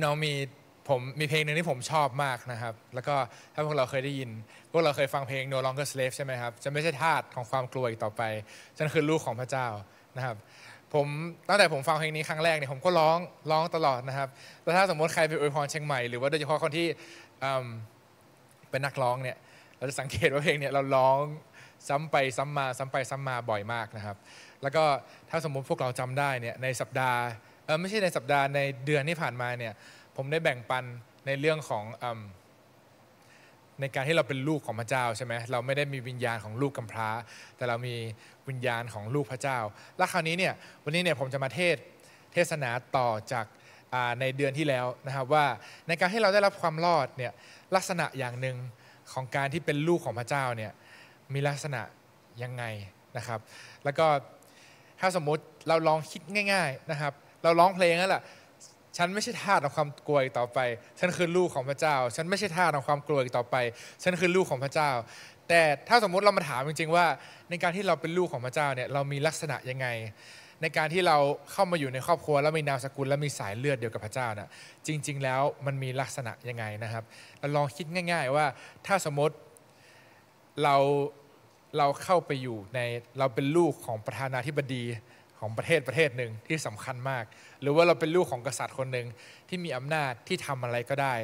ี่น้องมีผมมีเพลงหนึ่งที่ผมชอบมากนะครับ แล้วก็ถ้าพวกเราเคยได้ยิน พวกเราเคยฟังเพลง No Longer Slave ใช่ไหมครับจะไม่ใช่ทาสของความกลัวอีกต่อไป ฉันคือลูกของพระเจ้านะครับผมตั้งแต่ผมฟังเพลงนี้ครั้งแรกเนี่ยผมก็ร้องร้องตลอดนะครับ แล้วถ้าสมมติใครไปอวยพรเชียงใหม่ หรือว่าโดยเฉพาะคนที่เป็นนักร้องเนี่ยเราจะสังเกตว่าเพลงเนี่ยเราร้องซ้ำไปซ้ำมาซ้ำไปซ้ำมาบ่อยมากนะครับ แล้วก็ถ้าสมมติพวกเราจำได้เนี่ยในสัปดาห์ไม่ใช่ในสัปดาห์ในเดือนที่ผ่านมาเนี่ยผมได้แบ่งปันในเรื่องของในการที่เราเป็นลูกของพระเจ้าใช่ไหมเราไม่ได้มีวิญญาณของลูกกมพร้า แต่เรามีวิญญาณของลูกพระเจ้าและคราวนี้เนี่ยวันนี้เนี่ยผมจะมาเทศเทศนาต่อจากในเดือนที่แล้วนะครับ ว่าในการให้เราได้รับความรอดเนี่ยลักษณะอย่างหนึ่งของการที่เป็นลูกของพระเจ้าเนี่ยมีลักษณะยังไงนะครับ แล้วก็ถ้าสมมุติเราลองคิดง่าย ๆนะครับเราร้องเพลงนั่นแหละ ฉันไม่ใช่ทาสของความกลัวอีกต่อไป ฉันคือลูกของพระเจ้า ฉันไม่ใช่ทาสของความกลัวอีกต่อไป ฉันคือลูกของพระเจ้า แต่ถ้าสมมุติเรามาถามจริง ๆ ว่าในการที่เราเป็นลูกของพระเจ้าเนี่ยเรามีลักษณะยังไง ในการที่เราเข้ามาอยู่ในครอบครัวแล้วมีนามสกุลแล้วมีสายเลือดเดียวกับพระเจ้าน่ะจริง ๆ แล้วมันมีลักษณะยังไงนะครับเราลองคิดง่าย ๆว่าถ้าสมมติเราเราเข้าไปอยู่ในเราเป็นลูกของประธานาธิบดีของประเทศประเทศหนึ่งที่สำคัญมาก หรือว่าเราเป็นลูกของกษัตริย์คนหนึ่ง ที่มีอำนาจที่ทำอะไรก็ได้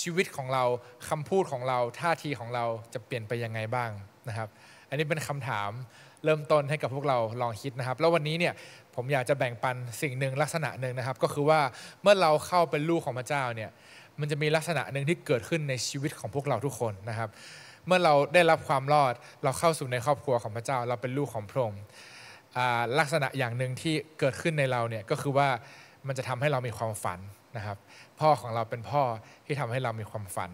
ชีวิตของเรา คำพูดของเราท่าทีของเราจะเปลี่ยนไปยังไงบ้างนะครับ อันนี้เป็นคำถามเริ่มต้นให้กับพวกเราลองคิดนะครับแล้ววันนี้เนี่ยผมอยากจะแบ่งปันสิ่งหนึ่งลักษณะหนึ่งนะครับ ก็คือว่าเมื่อเราเข้าเป็นลูกของพระเจ้าเนี่ยมันจะมีลักษณะหนึ่งที่เกิดขึ้นในชีวิตของพวกเราทุกคนนะครับเมื่อเราได้รับความรอดเราเข้าสู่ในครอบครัวของพระเจ้า เราเป็นลูกของพระองค์ลักษณะอย่างหนึ่งที่เกิดขึ้นในเราเนี่ยก็คือว่ามันจะทำให้เรามีความฝันนะครับ พ่อของเราเป็นพ่อที่ทำให้เรามีความฝัน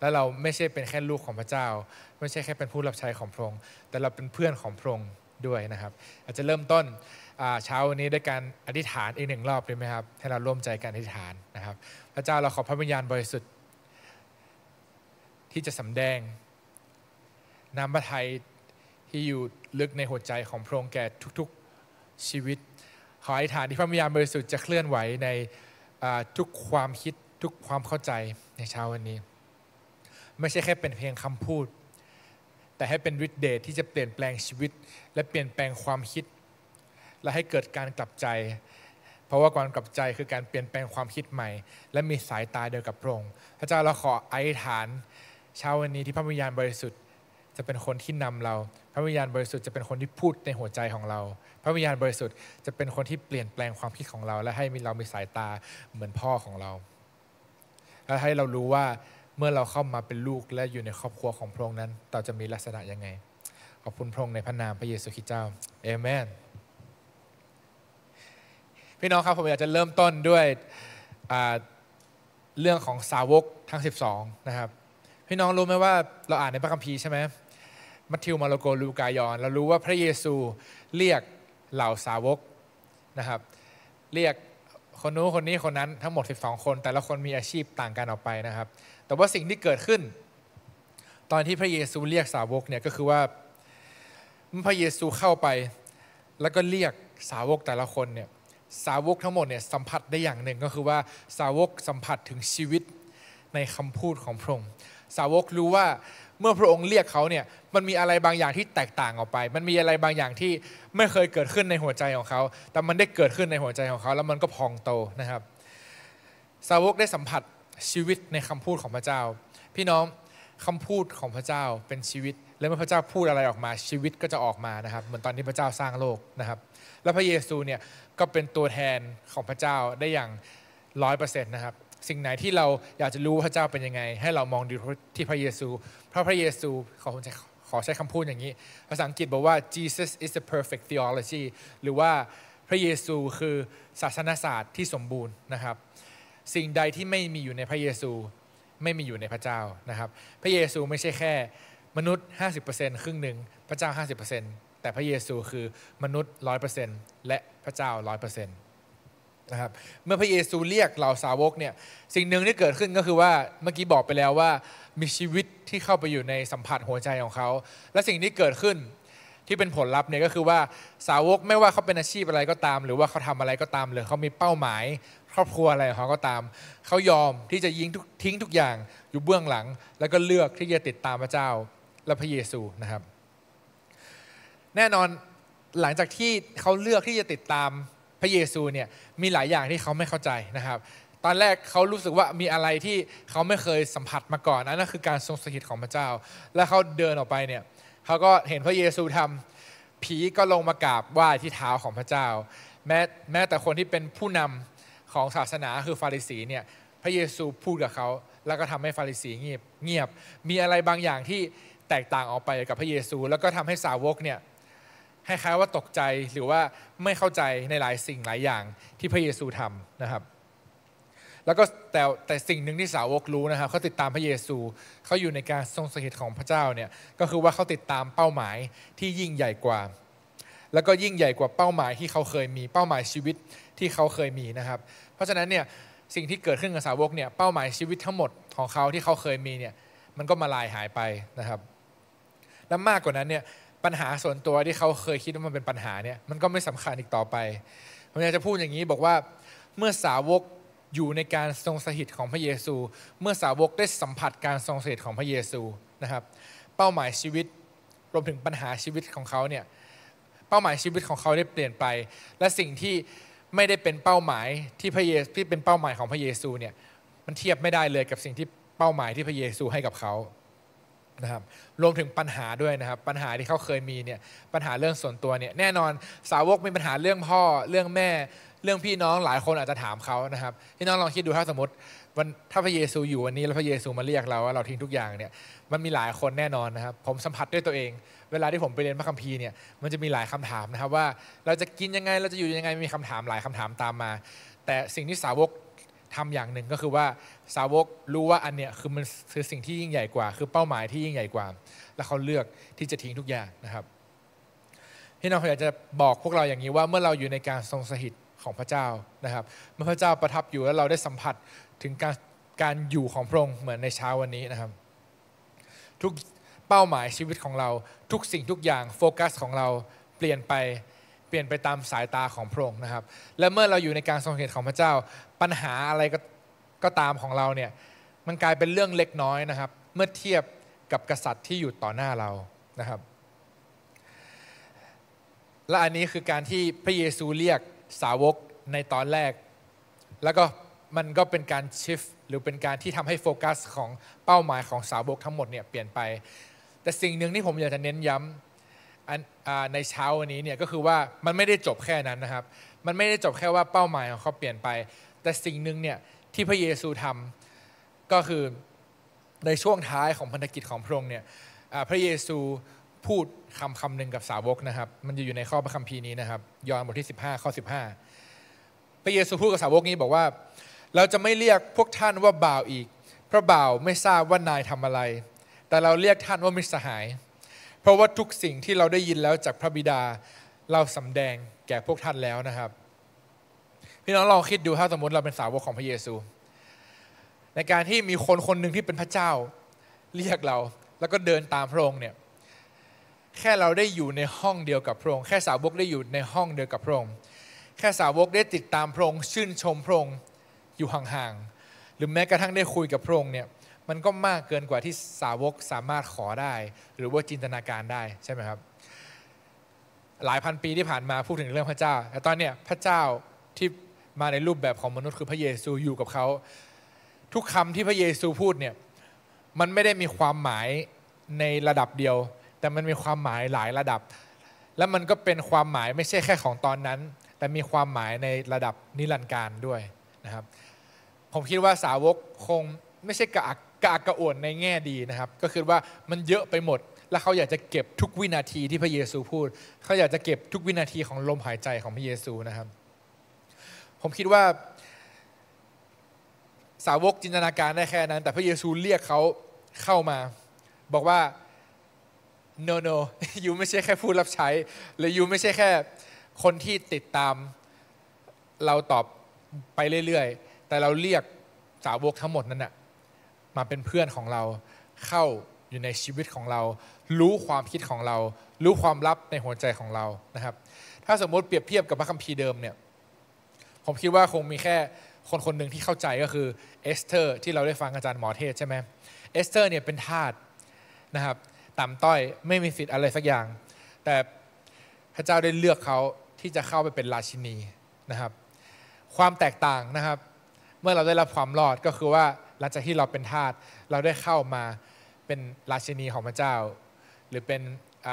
และเราไม่ใช่เป็นแค่ลูกของพระเจ้า ไม่ใช่แค่เป็นผู้รับใช้ของพระองค์แต่เราเป็นเพื่อนของพระองค์ด้วยนะครับ อาจจะเริ่มต้นเช้าวันนี้ด้วยการอธิษฐานอีกหนึ่งรอบได้ไหมครับให้เราร่วมใจกันอธิษฐานนะครับ พระเจ้าเราขอพระวิญญาณบริสุทธิ์ที่จะสำแดงนามพระทัยที่อยู่ลึกในหัวใจของพระองค์แก่ทุกๆชีวิต ขออธิษฐานที่พระวิญญาณบริสุทธิ์จะเคลื่อนไหวในทุกความคิดทุกความเข้าใจในเช้าวันนี้ ไม่ใช่แค่เป็นเพียงคำพูด แต่ให้เป็นฤทธิ์เดชที่จะเปลี่ยนแปลงชีวิต และเปลี่ยนแปลงความคิด และให้เกิดการกลับใจ เพราะว่าการกลับใจคือการเปลี่ยนแปลงความคิดใหม่ และมีสายตาเดียวกับพระองค์พระเจ้าเราขออธิษฐานเช้าวันนี้ที่พระวิญญาณบริสุทธิ์จะเป็นคนที่นำเรา พระวิญญาณบริสุทธิ์จะเป็นคนที่พูดในหัวใจของเรา พระวิญญาณบริสุทธิ์จะเป็นคนที่เปลี่ยนแปลงความคิดของเรา และให้เรามีสายตาเหมือนพ่อของเรา และให้เรารู้ว่าเมื่อเราเข้ามาเป็นลูกและอยู่ในครอบครัวของพระองค์นั้น เราจะมีลักษณะยังไงขอบคุณพระองค์ในพระนามพระเยซูคริสต์เจ้าเอเมน พี่น้องครับผมอยากจะเริ่มต้นด้วยเรื่องของสาวกทั้ง12นะครับพี่น้องรู้ไหมว่าเราอ่านในพระคัมภีร์ใช่ไหมมัทธิวมาระโกลูกายอนเรารู้ว่าพระเยซูเรียกเหล่าสาวกนะครับเรียกคนนู้นคนนี้คนนั้นทั้งหมด 12 คน แต่ละคนมีอาชีพต่างกันออกไปนะครับ แต่ว่าสิ่งที่เกิดขึ้น ตอนที่พระเยซูเรียกสาวกเนี่ยก็คือว่าเมื่อพระเยซูเข้าไปแล้วก็เรียกสาวกแต่ละคนเนี่ยสาวกทั้งหมดเนี่ยสัมผัสได้อย่างหนึ่งก็คือว่าสาวกสัมผัสถึงชีวิตในคำพูดของพระองค์สาวกรู้ว่าเมื่อพระองค์เรียกเขาเนี่ย มันมีอะไรบางอย่างที่แตกต่างออกไป มันมีอะไรบางอย่างที่ไม่เคยเกิดขึ้นในหัวใจของเขา แต่มันได้เกิดขึ้นในหัวใจของเขา แล้วมันก็พองโตนะครับ สาวกได้สัมผัสชีวิตในคำพูดของพระเจ้า พี่น้องคำพูดของพระเจ้าเป็นชีวิต และเมื่อพระเจ้าพูดอะไรออกมาชีวิตก็จะออกมานะครับ เหมือนตอนที่พระเจ้าสร้างโลกนะครับ และพระเยซูเนี่ยก็เป็นตัวแทนของพระเจ้าได้อย่างร้อยเปอร์เซ็นต์นะครับสิ่งไหนที่เราอยากจะรู้พระเจ้าเป็นยังไง ให้เรามองดูที่พระเยซู เพราะพระเยซูขอผมจะขอใช้คำพูดอย่างนี้ ภาษาอังกฤษบอกว่า Jesus is the perfect theology หรือว่าพระเยซูคือศาสนศาสตร์ที่สมบูรณ์นะครับ สิ่งใดที่ไม่มีอยู่ในพระเยซูไม่มีอยู่ในพระเจ้านะครับพระเยซูไม่ใช่แค่มนุษย์ 50%ครึ่งหนึ่งพระเจ้า 50%แต่พระเยซูคือมนุษย์ 100%และพระเจ้า 100%นะครับเมื่อพระเยซูเรียกเหล่าสาวกเนี่ย สิ่งหนึ่งที่เกิดขึ้นก็คือว่าเมื่อกี้บอกไปแล้วว่ามีชีวิตที่เข้าไปอยู่ในสัมผัสหัวใจของเขา และสิ่งที่เกิดขึ้นที่เป็นผลลัพธ์เนี่ยก็คือว่าสาวกไม่ว่าเขาเป็นอาชีพอะไรก็ตาม หรือว่าเขาทำอะไรก็ตามหรือเขามีเป้าหมาย ครอบครัวอะไรเขาก็ตามเขายอมที่จะยิงทิ้งทุกอย่างอยู่เบื้องหลัง แล้วก็เลือกที่จะติดตามพระเจ้าและพระเยซูนะครับ แน่นอนหลังจากที่เขาเลือกที่จะติดตามระเยซูเนี่ยมีหลายอย่างที่เขาไม่เข้าใจนะครับ ตอนแรกเขารู้สึกว่ามีอะไรที่เขาไม่เคยสัมผัสมาก่อนนั่นคือการทรงสถิตของพระเจ้าแล้วเขาเดินออกไปเนี่ยเขาก็เห็นพระเยซูทำผีก็ลงมากราบไหว้ที่เท้าของพระเจ้า แม้แม้แต่คนที่เป็นผู้นำของศาสนาคือฟาริสีเนี่ยพระเยซูพูดกับเขาแล้วก็ทำให้ฟาริสีเงียบเงียบมีอะไรบางอย่างที่แตกต่างออกไปกับพระเยซู แล้วก็ทำให้สาวกเนี่ยคล้ายๆว่าตกใจหรือว่าไม่เข้าใจในหลายสิ่งหลายอย่างที่พระเยซูทำนะครับ แล้วก็แต่แต่สิ่งหนึ่งที่สาวกรู้นะครับเขาติดตามพระเยซูเขาอยู่ในการทรงสถิตของพระเจ้าเนี่ยก็คือว่าเขาติดตามเป้าหมายที่ยิ่งใหญ่กว่า แล้วก็ยิ่งใหญ่กว่าเป้าหมายที่เขาเคยมี เป้าหมายชีวิตที่เขาเคยมีนะครับ เพราะฉะนั้นเนี่ยสิ่งที่เกิดขึ้นกับสาวกเนี่ยเป้าหมายชีวิตทั้งหมดของเขาที่เขาเคยมีเนี่ยมันก็มาลายหายไปนะครับและมากกว่านั้นเนี่ยปัญหาส่วนตัวที่เขาเคยคิดว่ามันเป็นปัญหาเนี่ยมันก็ไม่สำคัญอีกต่อไปผมอยากจะพูดอย่างนี้บอกว่าเมื่อสาวกอยู่ในการทรงสถิตของพระเยซู เมื่อสาวกได้สัมผัสการทรงสถิตของพระเยซูนะครับ เป้าหมายชีวิตรวมถึงปัญหาชีวิตของเขาเนี่ยเป้าหมายชีวิตของเขาได้เปลี่ยนไป และสิ่งที่ไม่ได้เป็นเป้าหมายที่พระเยซูที่เป็นเป้าหมายของพระเยซูเนี่ยมันเทียบไม่ได้เลยกับสิ่งที่เป้าหมายที่พระเยซูให้กับเขานะครับรวมถึงปัญหาด้วยนะครับ ปัญหาที่เขาเคยมีเนี่ยปัญหาเรื่องส่วนตัวเนี่ย แน่นอนสาวกมีปัญหาเรื่องพ่อเรื่องแม่ เรื่องพี่น้องหลายคนอาจจะถามเขานะครับพี่น้องลองคิดดูถ้าสมมติ วันถ้าพระเยซูอยู่วันนี้แล้วพระเยซูมาเรียกเราว่าเราทิ้งทุกอย่างเนี่ยมันมีหลายคนแน่นอนนะครับผมสัมผัสด้วยตัวเอง เวลาที่ผมไปเรียนพระคัมภีร์เนี่ยมันจะมีหลายคำถามนะครับว่าเราจะกินยังไงเราจะอยู่ยังไงมีคำถามหลายคำถามตามมา แต่สิ่งที่สาวกทำอย่างหนึ่งก็คือว่าสาวกรู้ว่าอันเนี้ยคือมันคือสิ่งที่ยิ่งใหญ่กว่า คือเป้าหมายที่ยิ่งใหญ่กว่า แล้วเขาเลือกที่จะทิ้งทุกอย่างนะครับพี่น้องเขาอยากจะบอกพวกเราอย่างนี้ว่าเมื่อเราอยู่ในการทรงสถิตของพระเจ้านะครับ เมื่อพระเจ้าประทับอยู่แล้วเราได้สัมผัสถึงการการอยู่ของพระองค์เหมือนในเช้าวันนี้นะครับ ทุกเป้าหมายชีวิตของเราทุกสิ่งทุกอย่าง โฟกัสของเราเปลี่ยนไปเปลี่ยนไปตามสายตาของพระองค์นะครับ และเมื่อเราอยู่ในการทรงเห็นของพระเจ้าปัญหาอะไรก็ก็ตามของเราเนี่ยมันกลายเป็นเรื่องเล็กน้อยนะครับเมื่อเทียบกับกษัตริย์ที่อยู่ต่อหน้าเรานะครับและอันนี้คือการที่พระเยซูเรียกสาวกในตอนแรก แล้วก็มันก็เป็นการชิฟหรือเป็นการที่ทำให้โฟกัสของเป้าหมายของสาวกทั้งหมดเนี่ยเปลี่ยนไป แต่สิ่งหนึ่งที่ผมอยากจะเน้นย้ำในเช้าวันนี้เนี่ยก็คือว่ามันไม่ได้จบแค่นั้นนะครับ มันไม่ได้จบแค่ว่าเป้าหมายของเขาเปลี่ยนไป แต่สิ่งหนึ่งเนี่ยที่พระเยซูทำก็คือในช่วงท้ายของพันธกิจของพระองค์เนี่ยพระเยซูพูดคำคำหนึ่งกับสาวกนะครับ มันจะอยู่ในข้อพระคัมภีร์นี้นะครับ ยอห์นบทที่ 15ข้อ15 พระเยซูพูดกับสาวกนี้บอกว่า เราจะไม่เรียกพวกท่านว่าบ่าวอีกเพราะบ่าวไม่ทราบว่านายทำอะไร แต่เราเรียกท่านว่ามิตรสหายเพราะว่าทุกสิ่งที่เราได้ยินแล้วจากพระบิดาเราสำแดง แก่พวกท่านแล้วนะครับ พี่น้องลองคิดดูถ้าสมมติเราเป็นสาวกของพระเยซู ในการที่มีคนคนหนึ่งที่เป็นพระเจ้า เรียก เราแล้วก็เดินตามพระองค์เนี่ยแค่เราได้อยู่ในห้องเดียวกับพระองค์แค่สาวกได้อยู่ในห้องเดียวกับพระองค์แค่สาวกได้ติดตามพระองค์ชื่นชมพระองค์อยู่ห่างๆหรือแม้กระทั่งได้คุยกับพระองค์เนี่ยมันก็มากเกินกว่าที่สาวกสามารถขอได้หรือว่าจินตนาการได้ใช่ไหมครับหลายพันปีที่ผ่านมาพูดถึงเรื่องพระเจ้าแต่ตอนเนี้ยพระเจ้าที่มาในรูปแบบของมนุษย์คือพระเยซูอยู่กับเขาทุกคำที่พระเยซูพูดเนี่ยมันไม่ได้มีความหมายในระดับเดียว แต่มันมีความหมายหลายระดับ และมันก็เป็นความหมายไม่ใช่แค่ของตอนนั้น แต่มีความหมายในระดับนิรันดร์การด้วยนะครับผมคิดว่าสาวกคงไม่ใช่กระอักกากระอ่วนในแง่ดีนะครับ ก็คือว่ามันเยอะไปหมด แล้วเขาอยากจะเก็บทุกวินาทีที่พระเยซูพูด เขาอยากจะเก็บทุกวินาทีของลมหายใจของพระเยซูนะครับ ผมคิดว่าสาวกจินตนาการได้แค่นั้น แต่พระเยซูเรียกเขาเข้ามา บอกว่า no no ยูไม่ใช่แค่ผู้รับใช้ หรือยูไม่ใช่แค่คนที่ติดตามเราตอบไปเรื่อยๆแต่เราเรียกสาวกทั้งหมดนั้นนะมาเป็นเพื่อนของเราเข้าอยู่ในชีวิตของเรา รู้ความคิดของเรา รู้ความลับในหัวใจของเรานะครับ ถ้าสมมติเปรียบเทียบกับพระคัมภีร์เดิมเนี่ยผมคิดว่าคงมีแค่คนคนหนึ่งที่เข้าใจก็คือเอสเตอร์ ที่เราได้ฟังอาจารย์หมอเทศใช่ไหมเอสเตอร์เนี่ยเป็นทาสนะครับต่ำต้อยไม่มีสิทธิ์อะไรสักอย่าง แต่พระเจ้าได้เลือกเขาที่จะเข้าไปเป็นราชินีนะครับ ความแตกต่างนะครับ เมื่อเราได้รับความรอดก็คือว่าหลังจากที่เราเป็นทาสเราได้เข้ามาเป็นราชินีของพระเจ้า หรือเป็นอ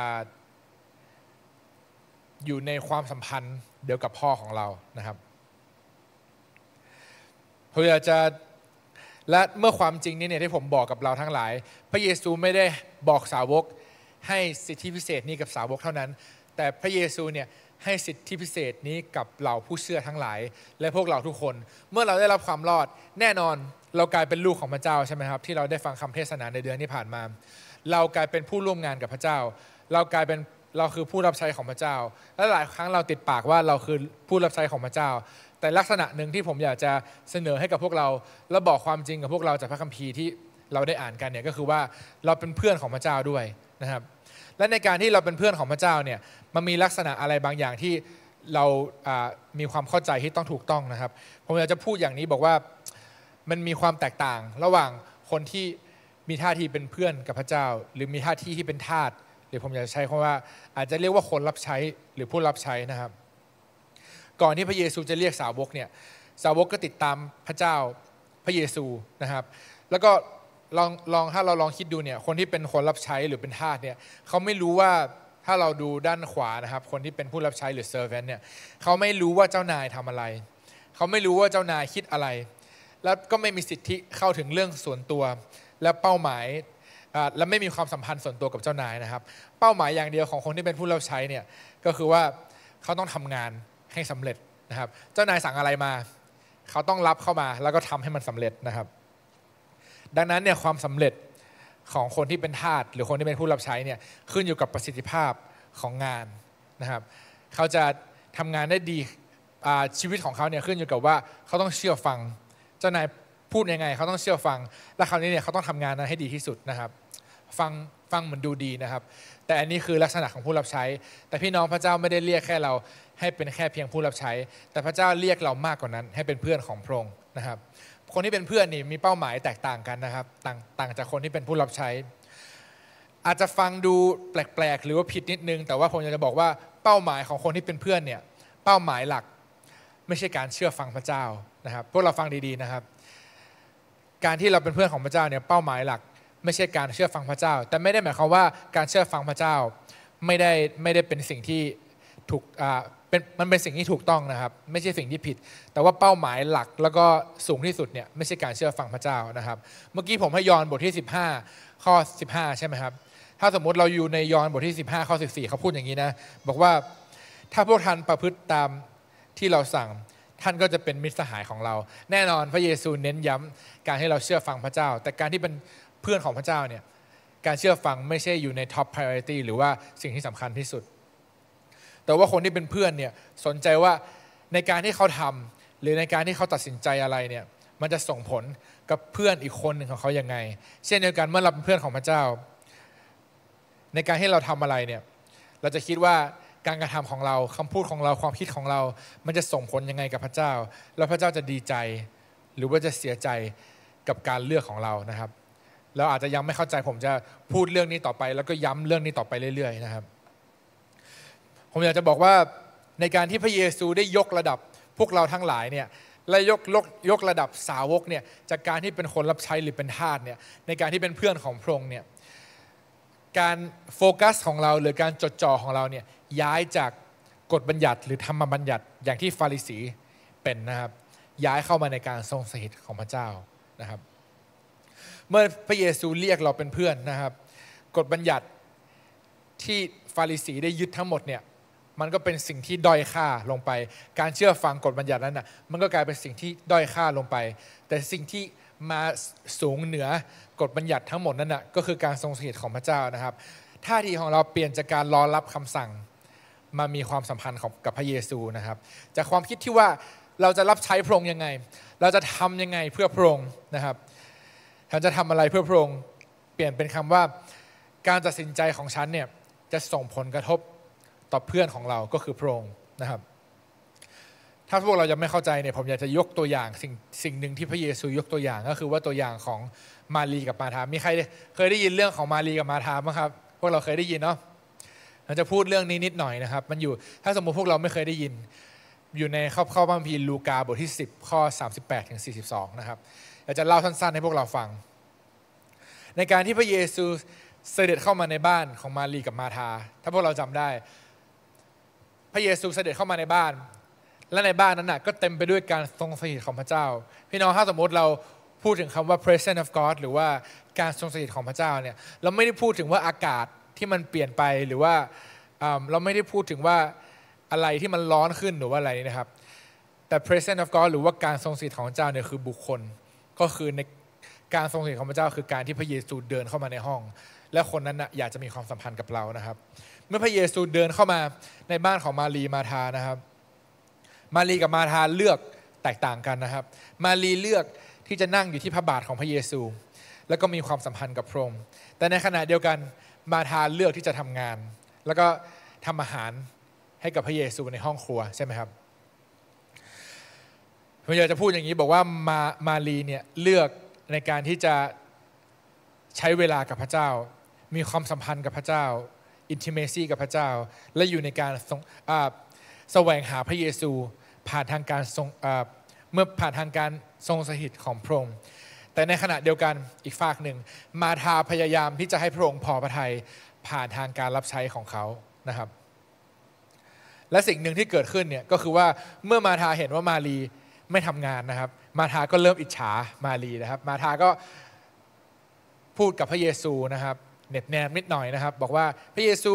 อยู่ในความสัมพันธ์เดียวกับพ่อของเรานะครับเพื่อจะและเมื่อความจริงนี้เนี่ยที่ผมบอกกับเราทั้งหลาย พระเยซูไม่ได้บอกสาวก ให้สิทธิพิเศษนี้กับสาวกเท่านั้น แต่พระเยซูเนี่ยให้สิทธิพิเศษนี้กับเราผู้เชื่อทั้งหลาย และพวกเราทุกคน เมื่อเราได้รับความรอดแน่นอนเรากลายเป็นลูกของพระเจ้าใช่ไหมครับที่เราได้ฟังคำเทศนาในเดือนที่ผ่านมา เรากลายเป็นผู้ร่วมงานกับพระเจ้า เรากลายเป็น เราคือผู้รับใช้ของพระเจ้า และหลายครั้งเราติดปากว่าเราคือผู้รับใช้ของพระเจ้า แต่ลักษณะหนึ่งที่ผมอยากจะเสนอให้กับพวกเรา และบอกความจริงกับพวกเราจากพระคัมภีร์ที่เราได้อ่านกันเนี่ยก็คือว่าเราเป็นเพื่อนของพระเจ้าด้วยนะครับและในการที่เราเป็นเพื่อนของพระเจ้าเนี่ยมันมีลักษณะอะไรบางอย่างที่เรามีความเข้าใจที่ต้องถูกต้องนะครับ ผมอยากจะพูดอย่างนี้บอกว่ามันมีความแตกต่างระหว่างคนที่มีท่าทีเป็นเพื่อนกับพระเจ้า หรือมีท่าทีที่เป็นทาสหรือผมอยากใช้คำว่าอาจจะเรียกว่าคนรับใช้หรือผู้รับใช้นะครับ ก่อนที่พระเยซูจะเรียกสาวกเนี่ยสาวกก็ติดตามพระเจ้าพระเยซูนะครับ แล้วก็ลองลองถ้าเราลองคิดดูเนี่ย คนที่เป็นคนรับใช้หรือเป็นทาสเนี่ยเขาไม่รู้ว่าถ้าเราดูด้านขวานะครับ คนที่เป็นผู้รับใช้หรือเ s e r v เวนเนี่ยเขาไม่รู้ว่าเจ้านายทำอะไรเขาไม่รู้ว่าเจ้านายคิดอะไรแล้วก็ไม่มีสิทธิเข้าถึงเรื่องส่วนตัว และเป้าหมายและไม่มีความสัมพันธ์ส่วนตัวกับเจ้านายนะครับ เป้าหมายอย่างเดียวของคนที่เป็นผู้รับใช้เนี่ยก็คือว่าเขาต้องทำงานให้สำเร็จนะครับเจ้านายสั่งอะไรมา เขาต้องรับเข้ามาแล้วก็ทำให้มันสำเร็จนะครับดังนั้นเนี่ยความสำเร็จของคนที่เป็นทาสหรือคนที่เป็นผู้รับใช้เนี่ยขึ้นอยู่กับประสิทธิภาพของงานนะครับเขาจะทำงานได้ดีชีวิตของเขาเนี่ยขึ้นอยู่กับว่าเขาต้องเชื่อฟังจ้านายพูดยังไงเขาต้องเชื่อฟัง และคราวนี้เนี่ยเขาต้องทำงานนั้นให้ดีที่สุดนะครับฟังฟังเหมือนดูดีนะครับ แต่อันนี้คือลักษณะของผู้รับใช้ แต่พี่น้องพระเจ้าไม่ได้เรียกแค่เราให้เป็นแค่เพียงผู้รับใช้ แต่พระเจ้าเรียกเรามากกว่านั้น ให้เป็นเพื่อนของพระองค์นะครับ คนที่เป็นเพื่อนนี่มีเป้าหมายแตกต่างกันนะครับต่างต่างจากคนที่เป็นผู้รับใช้ อาจจะฟังดูแปลกๆหรือว่าผิดนิดนึง แต่ว่าผมอยากจะบอกว่าเป้าหมายของคนที่เป็นเพื่อนเนี่ยเป้าหมายหลักไม่ใช่การเชื่อฟังพระเจ้านะครับพวกเราฟังดีๆนะครับ การที่เราเป็นเพื่อนของพระเจ้าเนี่ยเป้าหมายหลัก ไม่ใช่การเชื่อฟังพระเจ้า แต่ไม่ได้หมายความว่าการเชื่อฟังพระเจ้า ไม่ได้ไม่ได้เป็นสิ่งที่ถูกอ่าเป็นมันเป็นสิ่งที่ถูกต้องนะครับ ไม่ใช่สิ่งที่ผิด แต่ว่าเป้าหมายหลักแล้วก็สูงที่สุดเนี่ยไม่ใช่การเชื่อฟังพระเจ้านะครับเมื่อกี้ผมให้ยอนบทที่15ข้อ15ใช่ไหมครับถ้าสมมติเราอยู่ในยอนบทที่ 15ข้อ14เขาพูดอย่างนี้นะบอกว่าถ้าพวกท่านประพฤติตามที่เราสั่งท่านก็จะเป็นมิตรสหายของเรา แน่นอนพระเยซูเน้นย้ำ การให้เราเชื่อฟังพระเจ้า แต่การที่เป็นเพื่อนของพระเจ้าเนี่ยการเชื่อฟังไม่ใช่อยู่ในท็อปพิเออร์ตี้หรือว่าสิ่งที่สำคัญที่สุด แต่ว่าคนที่เป็นเพื่อนเนี่ยสนใจว่าในการที่เขาทำหรือในการที่เขาตัดสินใจอะไรเนี่ยมันจะส่งผลกับเพื่อนอีกคนหนึ่งของเขายังไง เช่นเดียวกันเมื่อเราเป็นเพื่อนของพระเจ้า ในการให้เราทำอะไรเนี่ยเราจะคิดว่าการกระทำของเรา คำพูดของเราความคิดของเรา มันจะส่งผลยังไงกับพระเจ้า แล้วพระเจ้าจะดีใจ หรือว่าจะเสียใจกับการเลือกของเรานะครับเราอาจจะยังไม่เข้าใจผมจะพูดเรื่องนี้ต่อไป แล้วก็ย้ำเรื่องนี้ต่อไปเรื่อย ๆนะครับ ผมอยากจะบอกว่าในการที่พระเยซูได้ยกระดับพวกเราทั้งหลายเนี่ยและยกยกยกระดับสาวกเนี่ยจากการที่เป็นคนรับใช้หรือเป็นทาสเนี่ยในการที่เป็นเพื่อนของพระองค์เนี่ยการโฟกัสของเราหรือการจดจ่อของเราเนี่ย ย้ายจากกฎบัญญัติ หรือธรรมบัญญัติอย่างที่ฟาริสีเป็นนะครับ ย้ายเข้ามาในการทรงสถิตของพระเจ้านะครับ เมื่อพระเยซูเรียกเราเป็นเพื่อนนะครับ กฎบัญญัติที่ฟาริสีได้ยึดทั้งหมดเนี่ยมันก็เป็นสิ่งที่ด้อยค่าลงไป การเชื่อฟังกฎบัญญัตินั้นนะ่ะมันก็กลายเป็นสิ่งที่ด้อยค่าลงไป แต่สิ่งที่มาสูงเหนือกฎบัญญัติทั้งหมดนั่นนะก็คือการทรงสถิตของพระเจ้านะครับ ท่าทีของเราเปลี่ยนจากการรอรับคำสั่ง มามีความสัมพันธ์กับพระเยซูนะครับจากความคิดที่ว่าเราจะรับใช้พระองค์ยังไงเราจะทํำยังไงเพื่อพระองค์นะครับฉันจะทำอะไรเพื่อพระองค์เปลี่ยนเป็นคำว่าการตัดสินใจของฉันเนี่ยจะส่งผลกระทบต่อเพื่อนของเราก็คือพระองค์นะครับถ้าพวกเรายังไม่เข้าใจเนี่ยผมอยากจะยกตัวอย่างสิ่งสิ่งหนึ่งที่พระเยซูยกตัวอย่างก็คือว่าตัวอย่างของมารีกับมาธามีใครเคยได้ยินเรื่องของมารีกับมาธาบ้งครับพวกเราเคยได้ยินเนาะเราจะพูดเรื่องนี้นิดหน่อยนะครับ มันอยู่ถ้าสมมติพวกเราไม่เคยได้ยินอยู่ในข้อข้อบังพีลูกาบทที่ 10ข้อ38ถึง42นะครับอยากจะเล่าสั้นๆให้พวกเราฟัง ในการที่พระเยซูเสด็จเข้ามาในบ้านของมารีกับมาธาถ้าพวกเราจำได้พระเยซูเสด็จเข้ามาในบ้านและในบ้านนั้นน่ะก็เต็มไปด้วยการทรงสถิตของพระเจ้า พี่น้องถ้าสมมติเราพูดถึงคำว่า presence of God หรือว่าการทรงสถิตของพระเจ้าเนี่ยเราไม่ได้พูดถึงว่าอากาศที่มันเปลี่ยนไปหรือว่าเราไม่ได้พูดถึงว่าอะไรที่มันร้อนขึ้นหรือว่าอะไรนะครับ แต่ presence of God หรือว่าการทรงสถิตของพระเจ้าเนี่ย คือบุคคล ก็คือในการทรงสถิตของพระเจ้าคือการที่พระเยซูเดินเข้ามาในห้อง และคนนั้นนะอยากจะมีความสัมพันธ์กับเรานะครับ เมื่อพระเยซูเดินเข้ามาในบ้านของมารีมาธานะครับมารี กับมาธาเลือกแตกต่างกันนะครับ มารีเลือกที่จะนั่งอยู่ที่พระบาทของพระเยซู แล้วก็มีความสัมพันธ์กับพระองค์ แต่ในขณะเดียวกันมาธาเลือกที่จะทำงาน แล้วก็ทำอาหารให้กับพระเยซูในห้องครัวใช่ไหมครับผมอยากจะพูดอย่างนี้บอกว่ามามารีเนี่ยเลือกในการที่จะใช้เวลากับพระเจ้า มีความสัมพันธ์กับพระเจ้า อินทิเมซีกับพระเจ้า และอยู่ในการแสวงหาพระเยซูผ่านทางการทรงเมื่อผ่านทางการทรงสถิตของพระองค์ แต่ในขณะเดียวกันอีกฝากหนึ่ง มาทาพยายามที่จะให้พระองค์พอพระทัย ผ่านทางการรับใช้ของเขานะครับ และสิ่งหนึ่งที่เกิดขึ้นเนี่ยก็คือว่าเมื่อมาทาเห็นว่ามารีไม่ทำงานนะครับ มาทาก็เริ่มอิจฉามารีนะครับ มาทาก็พูดกับพระเยซูนะครับ เน็บแนมนิดหน่อยนะครับ บอกว่าพระเยซู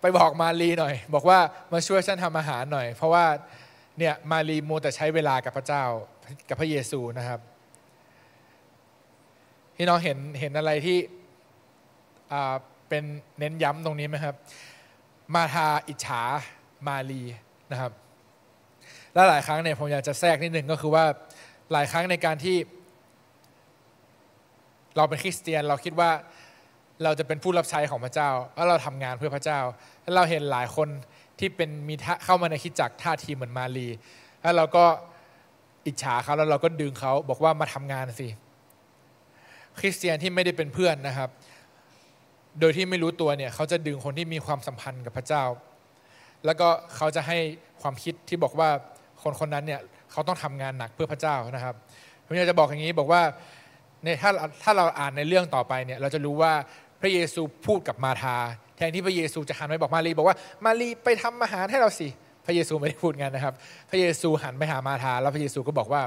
ไปบอกมารีหน่อย บอกว่ามาช่วยฉันทำอาหารหน่อยเพราะว่าเนี่ยมารีมัวแต่ใช้เวลากับพระเจ้ากับพระเยซูนะครับพี่น้องเห็นเห็นอะไรที่เป็นเน้นย้ำตรงนี้ไหมครับมาทาอิจฉามารีนะครับและหลายครั้งเนี่ยผมอยากจะแทรกนิดหนึ่งก็คือว่าหลายครั้งในการที่เราเป็นคริสเตียนเราคิดว่าเราจะเป็นผู้รับใช้ของพระเจ้า แล้วเราทำงานเพื่อพระเจ้า แล้วเราเห็นหลายคนที่เป็นมีเข้ามาในคิดจักท่าทีเหมือนมาลี แล้วเราก็อิจฉาเขาแล้วเราก็ดึงเขาบอกว่ามาทำงานสิคริสเตียนที่ไม่ได้เป็นเพื่อนนะครับ โดยที่ไม่รู้ตัวเนี่ยเขาจะดึงคนที่มีความสัมพันธ์กับพระเจ้า แล้วก็เขาจะให้ความคิดที่บอกว่าคนคนนั้นเนี่ยเขาต้องทำงานหนักเพื่อพระเจ้านะครับผมอยากจะบอกอย่างนี้บอกว่าในถ้าถ้าเราอ่านในเรื่องต่อไปเนี่ยเราจะรู้ว่าพระเยซูพูดกับมาธาแทนที่พระเยซูจะหันไปบอกมารีบอกว่ามารีไปทำอาหารให้เราสิพระเยซูไม่ได้พูดงั้นนะครับ พระเยซูหันไปหามาธาแล้วพระเยซูก็บอกว่า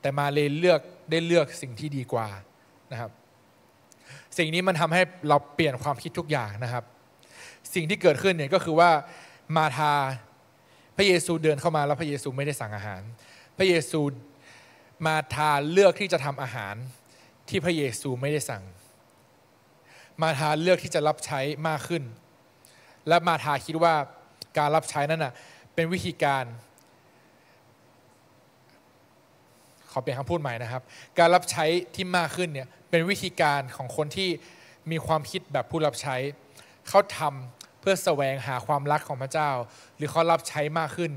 แต่มารีเลือกได้เลือกสิ่งที่ดีกว่านะครับ สิ่งนี้มันทำให้เราเปลี่ยนความคิดทุกอย่างนะครับ สิ่งที่เกิดขึ้นเนี่ยก็คือว่ามาธาพระเยซูเดินเข้ามา แล้วพระเยซูไม่ได้สั่งอาหาร พระเยซูมาธาเลือกที่จะทำอาหารที่พระเยซูไม่ได้สั่งมาทาเลือกที่จะรับใช้มากขึ้น และมาทาคิดว่าการรับใช้นั้นนะเป็นวิธีการขอเปลี่ยนคำพูดใหม่นะครับ การรับใช้ที่มากขึ้นเนี่ยเป็นวิธีการของคนที่มีความคิดแบบผู้รับใช้เขาทำเพื่อแสวงหาความรักของพระเจ้า หรือเขารับใช้มากขึ้น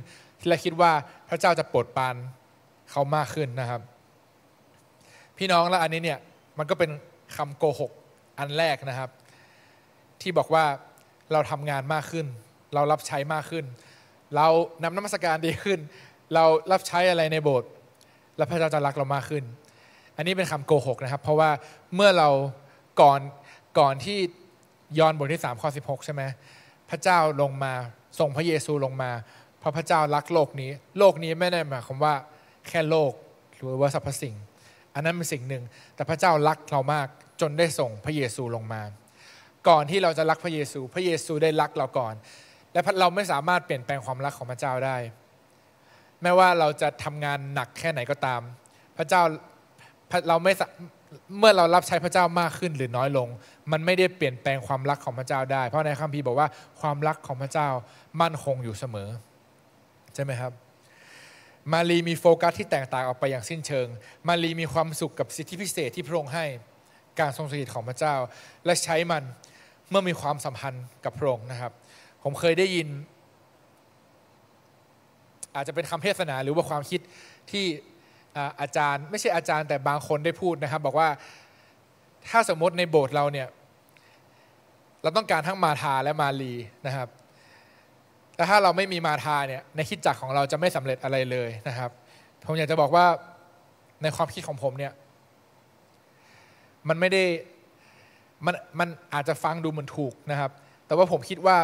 และคิดว่าพระเจ้าจะโปรดปานเขามากขึ้นนะครับ พี่น้องและอันนี้เนี่ยมันก็เป็นคำโกหกอันแรกนะครับที่บอกว่าเราทำงานมากขึ้น เรารับใช้มากขึ้น เรานำน้ำมศการดีขึ้นเรารับใช้อะไรในโบสถ์และพระเจ้าจะรักเรามากขึ้น อันนี้เป็นคำโกหกนะครับ เพราะว่าเมื่อเราก่อนก่อนที่ยอนบทที่3ข้อ16ใช่ไหมพระเจ้าลงมาส่งพระเยซูลงมา เพราะพระเจ้ารักโลกนี้ โลกนี้ไม่ได้หมายความว่าแค่โลกหรือว่าสรรพสิ่ง อันนั้นเป็นสิ่งหนึ่งแต่พระเจ้ารักเรามากจนได้ส่งพระเยซูลงมา ก่อนที่เราจะรักพระเยซู พระเยซูได้รักเราก่อน และเราไม่สามารถเปลี่ยนแปลงความรักของพระเจ้าได้ แม้ว่าเราจะทำงานหนักแค่ไหนก็ตาม พระเจ้า เราไม่ เมื่อเรารับใช้พระเจ้ามากขึ้นหรือน้อยลง มันไม่ได้เปลี่ยนแปลงความรักของพระเจ้าได้ เพราะในคัมภีร์บอกว่าความรักของพระเจ้ามั่นคงอยู่เสมอ ใช่ไหมครับ มารีมีโฟกัสที่แตกต่างออกไปอย่างสิ้นเชิง มารีมีความสุขกับสิทธิพิเศษที่พระองค์ให้การทรงสถิตของพระเจ้าและใช้มันเมื่อมีความสัมพันธ์กับพระองค์นะครับ ผมเคยได้ยิน อาจจะเป็นคำเทศนาหรือว่าความคิดที่อาจารย์ ไม่ใช่อาจารย์แต่บางคนได้พูดนะครับ บอกว่าถ้าสมมติในโบสถ์เราเนี่ยเราต้องการทั้งมาธาและมาลีนะครับแต่ถ้าเราไม่มีมาธาเนี่ยในคิดจักของเราจะไม่สำเร็จอะไรเลยนะครับผมอยากจะบอกว่าในความคิดของผมเนี่ยมันไม่ได้ มัน มันอาจจะฟังดูเหมือนถูกนะครับ แต่ว่าผมคิดว่า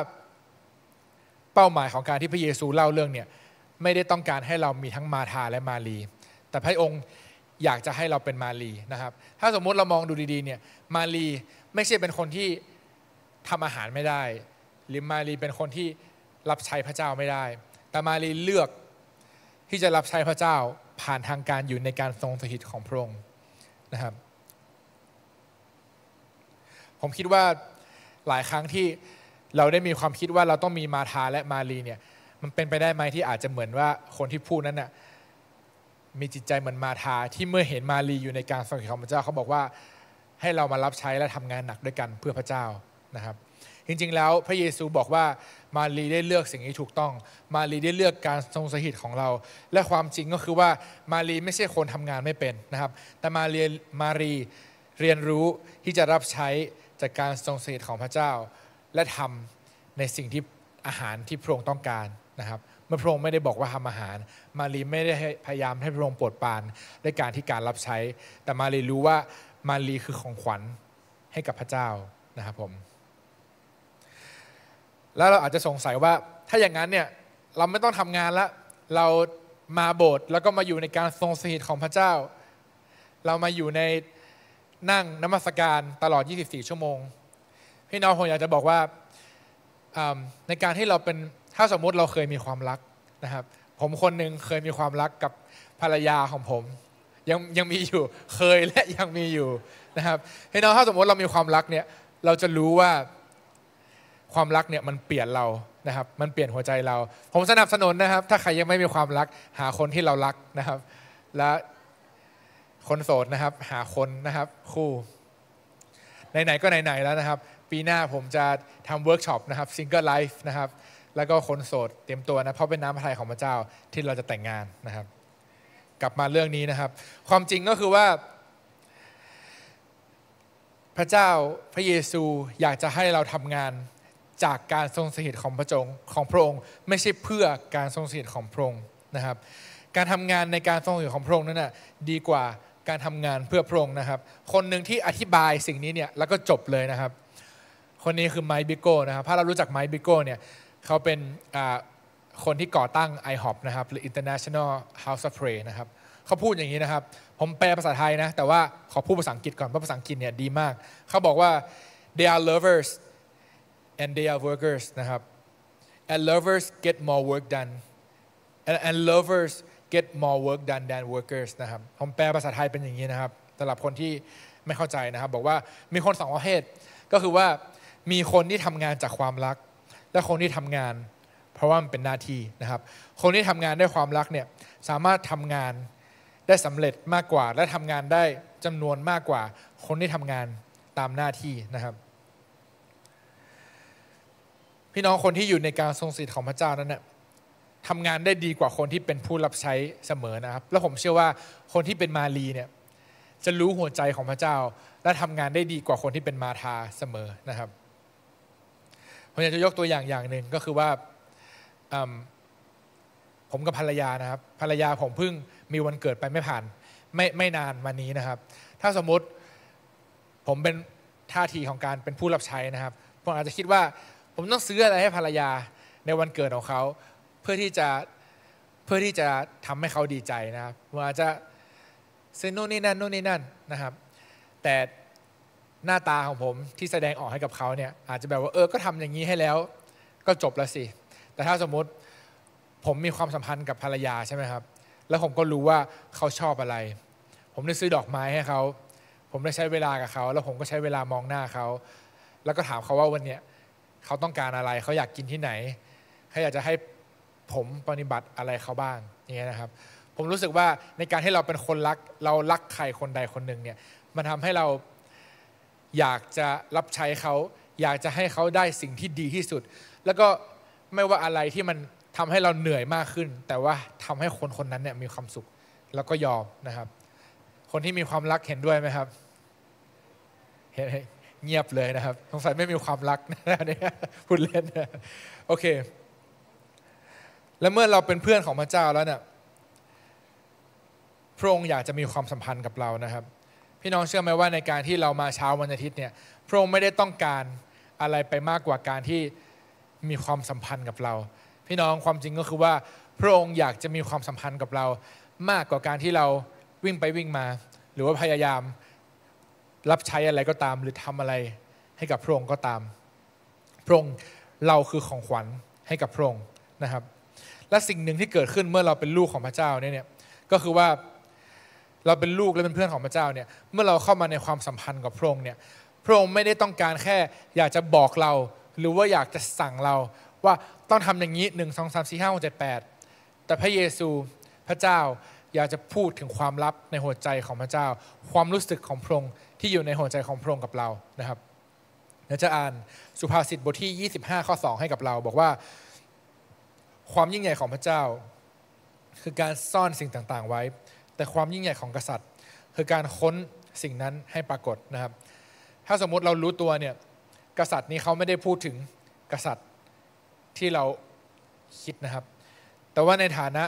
เป้าหมายของการที่พระเยซูเล่าเรื่องเนี่ยไม่ได้ต้องการให้เรามีทั้งมาธาและมารีแต่พระองค์อยากจะให้เราเป็นมารีนะครับ ถ้าสมมุติเรามองดูดี ๆ เนี่ย มารีไม่ใช่เป็นคนที่ทำอาหารไม่ได้หรือมารีเป็นคนที่รับใช้พระเจ้าไม่ได้ แต่มารีเลือกที่จะรับใช้พระเจ้าผ่านทางการอยู่ในการทรงสถิตของพระองค์นะครับผมคิดว่าหลายครั้งที่เราได้มีความคิดว่าเราต้องมีมาทาและมาลีเนี่ยมันเป็นไปได้ไหมที่อาจจะเหมือนว่าคนที่พูดนั้นน่ะมีจิตใจเหมือนมาทาที่เมื่อเห็นมาลีอยู่ในการสกตของพระเจ้าเขาบอกว่าให้เรามารับใช้และทำงานหนักด้วยกันเพื่อพระเจ้านะครับ จริงๆแล้วพระเยซูบอกว่ามารีได้เลือกสิ่งที่ถูกต้อง มารีได้เลือกการทรงสถิตของเรา และความจริงก็คือว่ามารีไม่ใช่คนทำงานไม่เป็นนะครับ แต่มารีมารีเรียนรู้ที่จะรับใช้จากการทรงสถิตของพระเจ้า และทำในสิ่งที่อาหารที่พระองค์ต้องการนะครับ เมื่อพระองค์ไม่ได้บอกว่าทำอาหาร มารีไม่ได้พยายามให้พระองค์โปรดปานด้วยการที่การรับใช้ แต่มารีรู้ว่ามารีคือของขวัญให้กับพระเจ้านะครับผม แล้วเราอาจจะสงสัยว่าถ้าอย่างนั้นเนี่ยเราไม่ต้องทำงานละเรามาโบสถ์แล้วก็มาอยู่ในการทรงสถิตของพระเจ้า เรามาอยู่ในนั่งนมัสการตลอด 24 ชั่วโมง พี่น้องคงอยากจะบอกว่าในการที่เราเป็น ถ้าสมมุติเราเคยมีความรักนะครับ ผมคนหนึ่งเคยมีความรักกับภรรยาของผมยังยังมีอยู่เคยและยังมีอยู่นะครับพี่น้องถ้าสมมติเรามีความรักเนี่ยเราจะรู้ว่าความรักเนี่ยมันเปลี่ยนเรานะครับ มันเปลี่ยนหัวใจเรา ผมสนับสนุนนะครับ ถ้าใครยังไม่มีความรักหาคนที่เรารักนะครับและคนโสดนะครับ หาคนนะครับคู่ ไหน ๆ ก็ไหนๆแล้วนะครับ ปีหน้าผมจะทำเวิร์กช็อปนะครับซิงเกิลไลฟ์นะครับแล้วก็คนโสด เตรียมตัวนะเพราะเป็นน้ำพระทัยของพระเจ้าที่เราจะแต่งงานนะครับ กลับมาเรื่องนี้นะครับ ความจริงก็คือว่าพระเจ้าพระเยซูอยากจะให้เราทำงานจากการทรงสถิตของพระจงของพระองค์ ไม่ใช่เพื่อการทรงสถิตของพระองค์นะครับ การทำงานในการทรงสถิตของพระองค์นั้นนะ่ะดีกว่าการทำงานเพื่อพระองค์นะครับ คนหนึ่งที่อธิบายสิ่งนี้เนี่ย แล้วก็จบเลยนะครับ คนนี้คือไมค์บิโก้ นะครับ ถ้าเรารู้จักไมค์บิโก้ เนี่ย เขาเป็นคนที่ก่อตั้ง IHOP นะครับหรือ International House of Prayer นะครับ เขาพูดอย่างนี้นะครับ ผมแปลภาษาไทยนะ แต่ว่า ขอพูดภาษาอังกฤษก่อนเพราะภาษาอังกฤษเนี่ยดีมาก เขาบอกว่า they are lovers and they are workers นะครับ and lovers get more work done and, and lovers get more work done than workers นะครับผมแปลภาษาไทยเป็นอย่างนี้นะครับสำหรับคนที่ไม่เข้าใจนะครับ บอกว่ามีคนสองประเภท ก็คือว่ามีคนที่ทำงานจากความรัก และคนที่ทำงานเพราะว่ามันเป็นหน้าที่นะครับ คนที่ทำงานด้วยความรักเนี่ยสามารถทำงานได้สำเร็จมากกว่า และทำงานได้จำนวนมากกว่า คนที่ทำงานตามหน้าที่นะครับ พี่น้องคนที่อยู่ในการทรงสิทธิ์ของพระเจ้านั้นเนี่ยทำงานได้ดีกว่าคนที่เป็นผู้รับใช้เสมอนะครับ แล้วผมเชื่อว่าคนที่เป็นมาลีเนี่ยจะรู้หัวใจของพระเจ้า และทำงานได้ดีกว่าคนที่เป็นมาทา เสมอนะครับผมอยากจะยกตัวอย่างอย่างหนึ่งก็คือว่าผมกับภรรยานะครับ ภรรยาผมเพิ่งมีวันเกิดไปไม่ผ่านไม่ไม่นานมานี้นะครับ ถ้าสมมติผมเป็นท่าทีของการเป็นผู้รับใช้นะครับผมอาจจะคิดว่า ผมต้องซื้ออะไรให้ภรรยาในวันเกิดของเขาพื่อที่จะเพื่อที่จะทำให้เขาดีใจนะครับผมาจจะซื้อนู่นนี่นั่นนู่นนี่นั่นนะครับ แต่หน้าตาของผมที่แสดงออกให้กับเขาเนี่ย อาจจะแบบว่าเออก็ทำอย่างนี้ให้แล้วก็จบแล้วสิ แต่ถ้าสมมุติผมมีความสัมพันธ์กับภรรยาใช่ไหมครับ แล้วผมก็รู้ว่าเขาชอบอะไร ผมได้ซื้อดอกไม้ให้เขา ผมได้ใช้เวลากับเขา แล้วผมก็ใช้เวลามองหน้าเขาแล้วก็ถามเขาว่าวันเนี้ยเขาต้องการอะไรเขาอยากกินที่ไหนเขาอยากจะให้ผมปฏิบัติอะไรเขาบ้างอย่างเงี้ยนะครับ ผมรู้สึกว่าในการให้เราเป็นคนรักเรารักใครคนใดคนหนึ่งเนี่ยมันทำให้เราอยากจะรับใช้เขาอยากจะให้เขาได้สิ่งที่ดีที่สุด แล้วก็ไม่ว่าอะไรที่ มันทำให้เราเหนื่อยมากขึ้น แต่ว่าทำให้คนคนนั้นเนี่ยมีความสุขแล้วก็ยอมนะครับ คนที่มีความรักเห็นด้วยไหมครับ เห็นเงียบเลยนะครับ สงสัยไม่มีความรักนะเนี่ยพูดเล่นนะโอเคและเมื่อเราเป็นเพื่อนของพระเจ้าแล้วเนี่ยพระองค์อยากจะมีความสัมพันธ์กับเรานะครับ พี่น้องเชื่อไหมว่าในการที่เรามาเช้าวันอาทิตย์เนี่ยพระองค์ไม่ได้ต้องการอะไรไปมากกว่าการที่มีความสัมพันธ์กับเรา พี่น้องความจริงก็คือว่า พระองค์อยากจะมีความสัมพันธ์กับเรามากกว่าการที่เราวิ่งไปวิ่งมา หรือว่าพยายามรับใช้อะไรก็ตาม หรือทำอะไรให้กับพระองค์ก็ตามพระองค์เราคือของขวัญให้กับพระองค์นะครับและสิ่งหนึ่งที่เกิดขึ้นเมื่อเราเป็นลูกของพระเจ้าเนี่ยก็คือว่าเราเป็นลูกและเป็นเพื่อนของพระเจ้าเนี่ยเมื่อเราเข้ามาในความสัมพันธ์กับพระองค์เนี่ยพระองค์ไม่ได้ต้องการแค่อยากจะบอกเราหรือว่าอยากจะสั่งเรา ว่าต้องทำอย่างนี้หนึ่งสองสามสี่ห้าหกเจ็ดแปดแต่พระเยซูพระเจ้าอยากจะพูดถึงความลับในหัวใจของพระเจ้า ความรู้สึกของพระองค์ที่อยู่ในหัวใจของพระองค์กับเรานะครับเราจะอ่านสุภาษิตบทที่25 ข้อ2ให้กับเราบอกว่าความยิ่งใหญ่ของพระเจ้าคือการซ่อนสิ่งต่างๆไว้ แต่ความยิ่งใหญ่ของกษัตริย์ คือการค้นสิ่งนั้นให้ปรากฏนะครับ ถ้าสมมุติเรารู้ตัวเนี่ย กษัตริย์นี้เขาไม่ได้พูดถึงกษัตริย์ที่เราคิดนะครับ แต่ว่าในฐานะ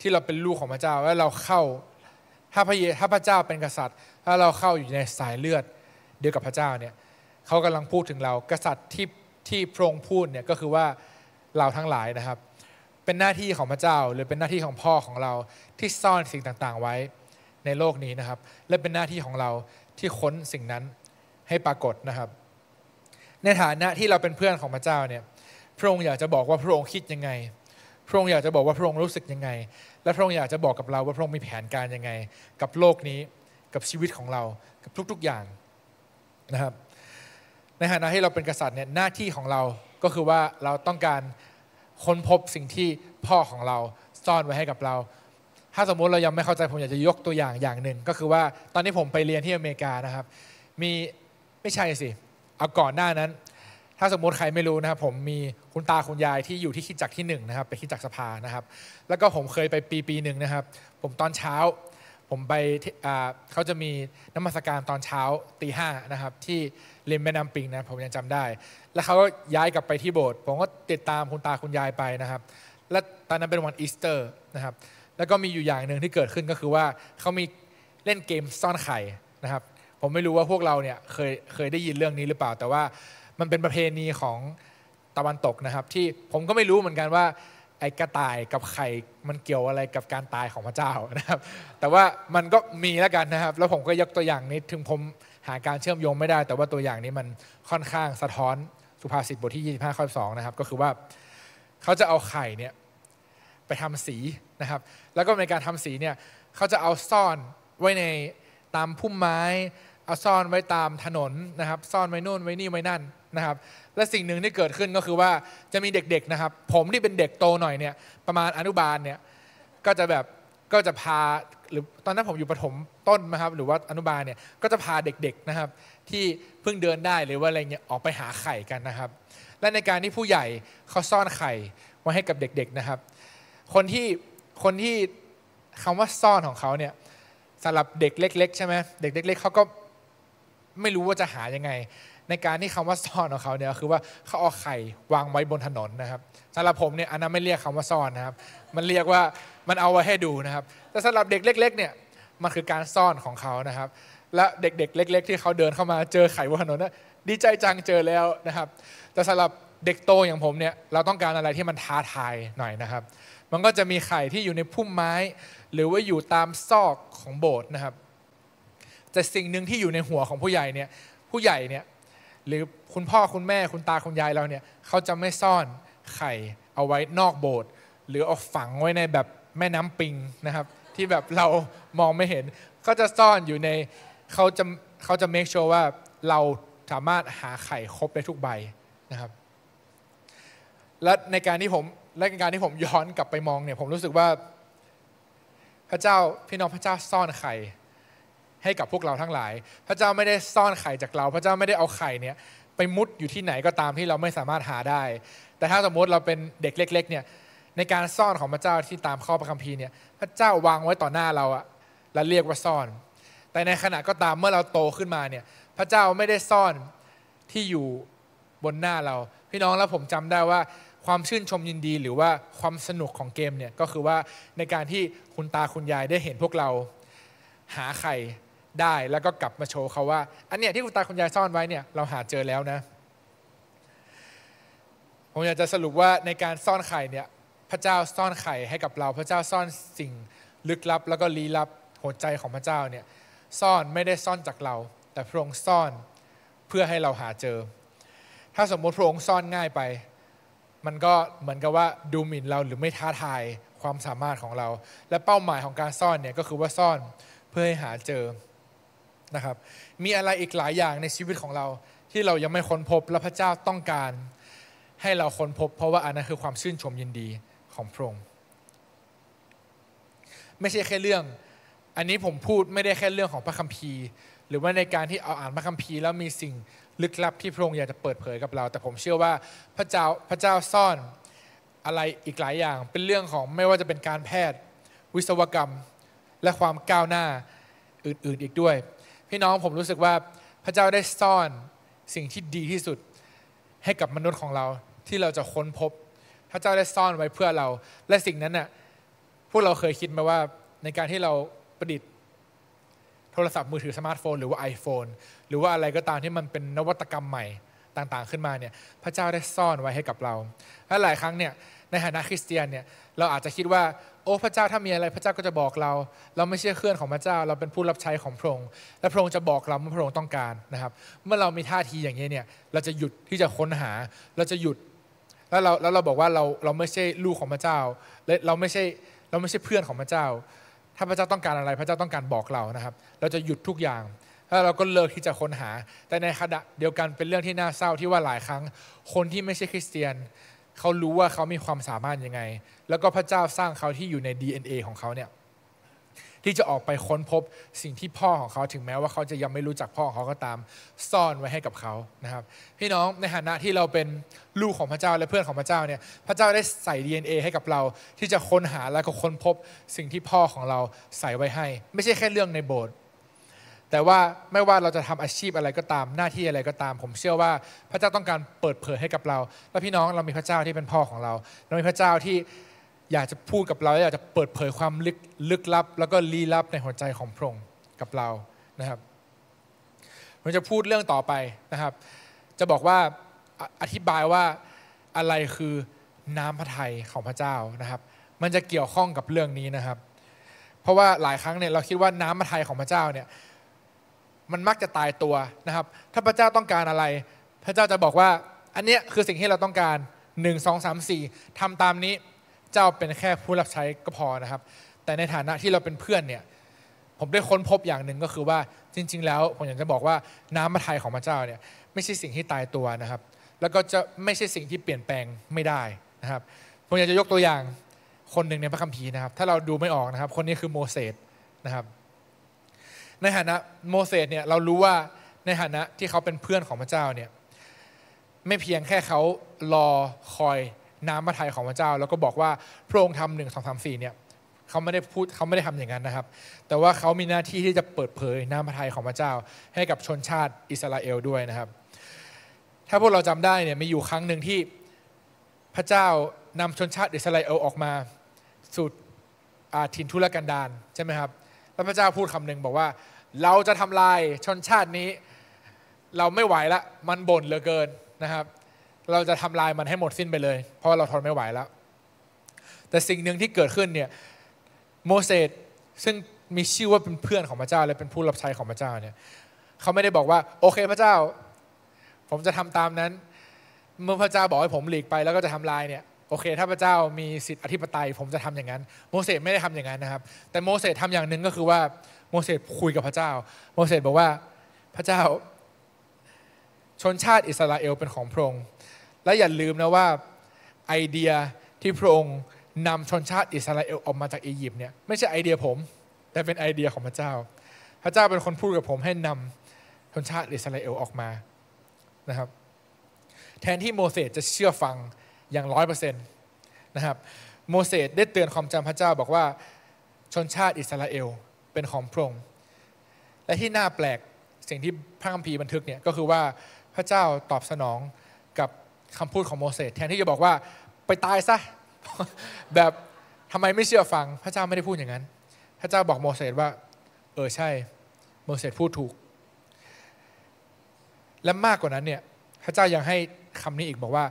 ที่เราเป็นลูกของพระเจ้าแล้วเราเข้าถ้าพระเยถ้าพระเจ้าเป็นกษัตริย์ ถ้าเราเข้าอยู่ในสายเลือดเดียวกับพระเจ้าเนี่ย เขากำลังพูดถึงเรา กษัตริย์ที่ที่พระองค์พูดเนี่ยก็คือว่าเราทั้งหลายนะครับเป็นหน้าที่ของพระเจ้าหรือเป็นหน้าที่ของพ่อของเราที่ซ่อนสิ่งต่างๆไว้ในโลกนี้นะครับและเป็นหน้าที่ของเราที่ค้นสิ่งนั้นให้ปรากฏนะครับในฐานะที่เราเป็นเพื่อนของพระเจ้าเนี่ย พระองค์อยากจะบอกว่าพระองค์คิดยังไง พระองค์อยากจะบอกว่าพระองค์รู้สึกยังไง และพระองค์อยากจะบอกกับเราว่าพระองค์มีแผนการยังไง กับโลกนี้กับชีวิตของเรากับทุก ๆอย่างนะครับ ในฐานะที่เราเป็นกษัตริย์เนี่ยหน้าที่ของเราก็คือว่าเราต้องการค้นพบสิ่งที่พ่อของเราซ่อนไว้ให้กับเรา ถ้าสมมุติเรายังไม่เข้าใจผมอยากจะยกตัวอย่างอย่างหนึ่งก็คือว่าตอนนี้ผมไปเรียนที่อเมริกานะครับ มีไม่ใช่สิเอาก่อนหน้านั้น ถ้าสมมติใครไม่รู้นะครับ ผมมีคุณตาคุณยายที่อยู่ที่คิดจักที่หนะครับไปคิดจักสภานะครับ แล้วก็ผมเคยไปปีปีหนึ่งนะครับ ผมตอนเช้า ผมไปเขาจะมีน้ำมัสการตอนเช้าตีห้านะครับที่ริมแม่น้ำปิงนะผมยังจำได้ แล้วเขาก็ย้ายกลับไปที่โบสถ์ผมก็ติดตามคุณตาคุณยายไปนะครับ และตอนนั้นเป็นวันอีสเตอร์นะครับ แล้วก็มีอยู่อย่างหนึ่งที่เกิดขึ้นก็คือว่าเขามีเล่นเกมซ่อนไข่นะครับผมไม่รู้ว่าพวกเราเนี่ยเคยเคยได้ยินเรื่องนี้หรือเปล่า แต่ว่ามันเป็นประเพณีของตะวันตกนะครับ ที่ผมก็ไม่รู้เหมือนกันว่า ไอ้กระต่ายกับไข่มันเกี่ยวอะไรกับการตายของพระเจ้านะครับ แต่ว่ามันก็มีแล้วกันนะครับ แล้วผมก็ยกตัวอย่างนี้ถึงผมหาการเชื่อมโยงไม่ได้แต่ว่าตัวอย่างนี้มันค่อนข้างสะท้อนสุภาษิตบทที่25ข้อ2นะครับก็คือว่าเขาจะเอาไข่เนี่ยไปทำสีนะครับ แล้วก็ในการทำสีเนี่ยเขาจะเอาซ่อนไว้ในตามพุ่มไม้ เอาซ่อนไว้ตามถนนนะครับซ่อนไว้นู่นไว้นี่ไว้นั่นนะครับ และสิ่งหนึ่งที่เกิดขึ้นก็คือว่าจะมีเด็กๆนะครับ ผมที่เป็นเด็กโตหน่อยเนี่ยประมาณอนุบาลเนี่ยก็จะแบบก็จะพาหรือตอนนั้นผมอยู่ประถมต้นนะครับหรือว่าอนุบาลเนี่ยก็จะพาเด็กๆนะครับ ที่เพิ่งเดินได้หรือว่าอะไรเงี้ยออกไปหาไข่กันนะครับ และในการที่ผู้ใหญ่เขาซ่อนไข่ไว้ให้กับเด็กๆนะครับ คนที่คนที่คำว่าซ่อนของเขาเนี่ยสำหรับเด็กเล็กๆใช่ไหมเด็กเล็กๆเขาก็ไม่รู้ว่าจะหายังไง ในการที่คำว่าซ่อนของเขาเนี่ยคือว่าเขาเอาไข่วางไว้บนถนนนะครับสำหรับผมเนี่ยอันนั้นไม่เรียกคำว่าซ่อนนะครับ มันเรียกว่ามันเอาไว้ให้ดูนะครับ แต่สำหรับเด็กเล็กๆเนี่ยมันคือการซ่อนของเขานะครับ และเด็กๆเล็กๆ ที่เขาเดินเข้ามาเจอไข่บนถนนนะดีใจจังเจอแล้วนะครับ แต่สำหรับเด็กโตอย่างผมเนี่ย เราต้องการอะไรที่มันท้าทายหน่อยนะครับ มันก็จะมีไข่ที่อยู่ในพุ่มไม้ หรือว่าอยู่ตามซอกของโบสถ์นะครับแต่สิ่งหนึ่งที่อยู่ในหัวของผู้ใหญ่เนี่ย ผู้ใหญ่เนี่ยหรือคุณพ่อคุณแม่คุณตาคุณยายเราเนี่ยเขาจะไม่ซ่อนไข่เอาไว้นอกโบสถ์หรือเอาฝังไว้ในแบบแม่น้ำปิงนะครับที่แบบเรามองไม่เห็น ก็จะซ่อนอยู่ในเขาจะเขาจะ make sure ว่าเราสามารถหาไข่ครบได้ทุกใบนะครับ และในการที่ผมและการที่ผมย้อนกลับไปมองเนี่ยผมรู้สึกว่าพระเจ้าพี่น้องพระเจ้าซ่อนไข่ให้กับพวกเราทั้งหลาย พระเจ้าไม่ได้ซ่อนไข่จากเรา พระเจ้าไม่ได้เอาไข่เนี่ยไปมุดอยู่ที่ไหนก็ตามที่เราไม่สามารถหาได้ แต่ถ้าสมมติเราเป็นเด็กเล็กๆเนี่ยในการซ่อนของพระเจ้าที่ตามข้อพระคัมภีร์เนี่ยพระเจ้าวางไว้ต่อหน้าเราอะและเรียกว่าซ่อน แต่ในขณะก็ตามเมื่อเราโตขึ้นมาเนี่ยพระเจ้าไม่ได้ซ่อนที่อยู่บนหน้าเรา พี่น้องแล้วผมจำได้ว่าความชื่นชมยินดีหรือว่าความสนุกของเกมเนี่ยก็คือว่าในการที่คุณตาคุณยายได้เห็นพวกเราหาไข่ได้แล้วก็กลับมาโชว์เขาว่า อันเนี้ยที่คุณตาคุณยายซ่อนไว้เนี่ยเราหาเจอแล้วนะผมอยากจะสรุปว่าในการซ่อนไข่เนี่ยพระเจ้าซ่อนไข่ให้กับเราพระเจ้าซ่อนสิ่งลึกลับแล้วก็ลี้ลับหัวใจของพระเจ้าเนี่ยซ่อนไม่ได้ซ่อนจากเรา แต่พระองค์ซ่อนเพื่อให้เราหาเจอ ถ้าสมมติพระองค์ซ่อนง่ายไป มันก็เหมือนกับว่าดูหมิ่นเราหรือไม่ท้าทายความสามารถของเรา และเป้าหมายของการซ่อนเนี่ยก็คือว่าซ่อนเพื่อให้หาเจอ นะครับ มีอะไรอีกหลายอย่างในชีวิตของเราที่เรายังไม่ค้นพบและพระเจ้าต้องการ ให้เราค้นพบเพราะว่าอันนั้นคือความชื่นชมยินดีของพระองค์ไม่ใช่แค่เรื่อง อันนี้ผมพูดไม่ได้แค่เรื่องของพระคัมภีร์ หรือว่าในการที่เอาอ่านพระคัมภีร์แล้วมีสิ่งลึกลับที่พระองค์อยากจะเปิดเผยกับเรา แต่ผมเชื่อว่า พระเจ้า พระเจ้าซ่อนอะไรอีกหลายอย่างเป็นเรื่องของไม่ว่าจะเป็นการแพทย์ วิศวกรรมและความก้าวหน้าอื่นๆอีกด้วย พี่น้องผมรู้สึกว่าพระเจ้าได้ซ่อนสิ่งที่ดีที่สุดให้กับมนุษย์ของเราที่เราจะค้นพบพระเจ้าได้ซ่อนไว้เพื่อเรา และสิ่งนั้นน่ะ พวกเราเคยคิดไหมว่าในการที่เราประดิษฐ์ โทรศัพท์มือถือสมาร์ทโฟน หรือว่า iPhone หรือว่าอะไรก็ตามที่มันเป็นนวัตกรรมใหม่ต่างๆ ขึ้นมาเนี่ยพระเจ้าได้ซ่อนไว้ให้กับเราและหลายครั้งเนี่ยในฐานะคริสเตียนเนี่ยเราอาจจะคิดว่า โอ้พระเจ้าถ้ามีอะไรพระเจ้าก็จะบอกเรา เราไม่เชื่อเคลื่อนของพระเจ้า เราเป็นผู้รับใช้ของพระองค์และพระองค์จะบอกเราเมื่อพระองค์ต้องการนะครับเมื่อเรามีท่าทีอย่างนี้เนี่ยเราจะหยุดที่จะค้นหาเราจะหยุดแล้วเราแล้วเราบอกว่าเราเราไม่ใช่ลูกของพระเจ้า และเราไม่ใช่เราไม่ใช่เพื่อนของพระเจ้า ถ้าพระเจ้าต้องการอะไรพระเจ้าต้องการบอกเรานะครับ เราจะหยุดทุกอย่างแล้วเราก็เลิกที่จะค้นหา แต่ในขณะเดียวกันเป็นเรื่องที่น่าเศร้าที่ว่าหลายครั้งคนที่ไม่ใช่คริสเตียนเขารู้ว่าเขามีความสามารถยังไง แล้วก็พระเจ้าสร้างเขาที่อยู่ใน DNA ของเขาเนี่ยที่จะออกไปค้นพบสิ่งที่พ่อของเขาถึงแม้ว่าเขาจะยังไม่รู้จักพ่อของเขาก็ตามซ่อนไว้ให้กับเขานะครับ พี่น้องในฐานะที่เราเป็นลูกของพระเจ้าและเพื่อนของพระเจ้าเนี่ยพระเจ้าได้ใส่ DNA ให้กับเราที่จะค้นหาและก็ค้นพบสิ่งที่พ่อของเราใส่ไว้ให้ ไม่ใช่แค่เรื่องในโบสถ์แต่ว่าไม่ว่าเราจะทำอาชีพอะไรก็ตามหน้าที่อะไรก็ตาม ผมเชื่อว่าพระเจ้าต้องการเปิดเผยให้กับเรา และพี่น้องเรามีพระเจ้าที่เป็นพ่อของเรา เรามีพระเจ้าที่อยากจะพูดกับเราอยากจะเปิดเผยความลึกลึกลับแล้วก็ลี้ลับในหัวใจของพระองค์กับเรานะครับผมจะพูดเรื่องต่อไปนะครับ จะบอกว่าอธิบายว่าอะไรคือน้ำพระทัยของพระเจ้านะครับ มันจะเกี่ยวข้องกับเรื่องนี้นะครับ เพราะว่าหลายครั้งเนี่ยเราคิดว่าน้ำพระทัยของพระเจ้าเนี่ยมันมักจะตายตัวนะครับ ถ้าพระเจ้าต้องการอะไร พระเจ้าจะบอกว่า อันนี้คือสิ่งที่เราต้องการหนึ่งสองสามสี่ทำตามนี้เจ้าเป็นแค่ผู้รับใช้ก็พอนะครับ แต่ในฐานะที่เราเป็นเพื่อนเนี่ยผมได้ค้นพบอย่างหนึ่งก็คือว่าจริง ๆ แล้วผมอยากจะบอกว่าน้ำมาไทยของพระเจ้าเนี่ยไม่ใช่สิ่งที่ตายตัวนะครับ แล้วก็จะไม่ใช่สิ่งที่เปลี่ยนแปลงไม่ได้นะครับผมอยากจะยกตัวอย่างคนหนึ่งในพระคัมภีร์นะครับ ถ้าเราดูไม่ออกนะครับ คนนี้คือโมเสสนะครับ ในฐานะโมเสสเนี่ยเรารู้ว่าในฐานะที่เขาเป็นเพื่อนของพระเจ้าเนี่ยไม่เพียงแค่เขารอคอยน้ำพระทัยของพระเจ้าแล้วก็บอกว่าพระองค์ทำหนึ่งสองสามสี่เนี่ยเขาไม่ได้พูดเขาไม่ได้ทำอย่างนั้นนะครับ แต่ว่าเขามีหน้าที่ที่จะเปิดเผยน้ำพระทัยของพระเจ้าให้กับชนชาติอิสราเอลด้วยนะครับ ถ้าพวกเราจำได้เนี่ยมีอยู่ครั้งหนึ่งที่พระเจ้านำชนชาติอิสราเอลออกมา สู่ถิ่นทุรกันดารใช่ไหมครับแล้วพระเจ้าพูดคำนึงบอกว่าเราจะทำลายชนชาตินี้ เราไม่ไหวละมันบ่นเหลือเกินนะครับเราจะทำลายมันให้หมดสิ้นไปเลยเพราะเราทนไม่ไหวแล้ว แต่สิ่งหนึ่งที่เกิดขึ้นเนี่ยโมเสสซึ่งมีชื่อว่าเป็นเพื่อนของพระเจ้าและเป็นผู้รับใช้ของพระเจ้าเนี่ยเขาไม่ได้บอกว่า โอเคพระเจ้า ผมจะทำตามนั้น เมื่อพระเจ้าบอกให้ผมหลีกไป แล้วก็จะทำลายเนี่ยโอเคถ้าพระเจ้ามีสิทธิอธิปไตย ผมจะทำอย่างนั้น โมเสสไม่ได้ทำอย่างนั้นนะครับ แต่โมเสสทำอย่างหนึ่งก็คือว่าโมเสสคุยกับพระเจ้า โมเสสบอกว่าพระเจ้าชนชาติอิสราเอลเป็นของพระองค์และอย่าลืมนะว่าไอเดียที่พระองค์นำชนชาติอิสราเอลออกมาจากอียิปต์เนี่ยไม่ใช่ไอเดียผม แต่เป็นไอเดียของพระเจ้า พระเจ้าเป็นคนพูดกับผมให้นำชนชาติอิสราเอลออกมานะครับแทนที่โมเสสจะเชื่อฟังอย่างร้อยเปอร์เซ็นต์นะครับโมเสสได้เตือนความจำพระเจ้าบอกว่าชนชาติอิสราเอลเป็นของพระองค์และที่น่าแปลกสิ่งที่พระคัมภีร์บันทึกเนี่ยก็คือว่าพระเจ้าตอบสนองกับคำพูดของโมเสสแทนที่จะบอกว่าไปตายซะแบบทำไมไม่เชื่อฟัง พระเจ้าไม่ได้พูดอย่างนั้น พระเจ้าบอกโมเสสว่า เออ ใช่ โมเสสพูดถูก และมากกว่านั้นเนี่ยพระเจ้ายังให้คำนี้อีกบอกว่า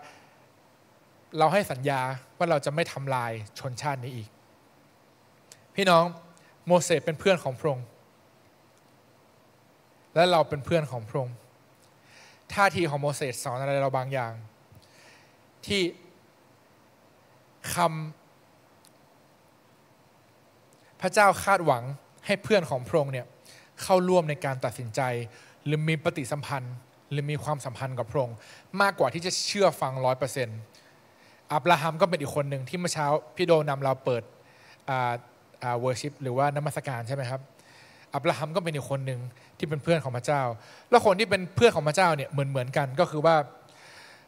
เราให้สัญญาว่าเราจะไม่ทำลายชนชาตินี้อีก พี่น้องโมเสสเป็นเพื่อนของพระองค์และเราเป็นเพื่อนของพระองค์ท่าทีของโมเสสสอนอะไรเราบางอย่างที่คำพระเจ้าคาดหวังให้เพื่อนของพระองค์เนี่ยเข้าร่วมในการตัดสินใจ หรือมีปฏิสัมพันธ์หรือมีความสัมพันธ์กับพระองค์มากกว่าที่จะเชื่อฟังร้อยเปอร์เซ็นต์อับราฮัมก็เป็นอีกคนหนึ่งที่เมื่อเช้าพี่โดนำเราเปิดเวอร์ชิพหรือว่านมัสการใช่ไหมครับ อับราฮัมก็เป็นอีกคนหนึ่งที่เป็นเพื่อนของพระเจ้า แล้วคนที่เป็นเพื่อนของพระเจ้าเนี่ยเหมือนเหมือนกันก็คือว่า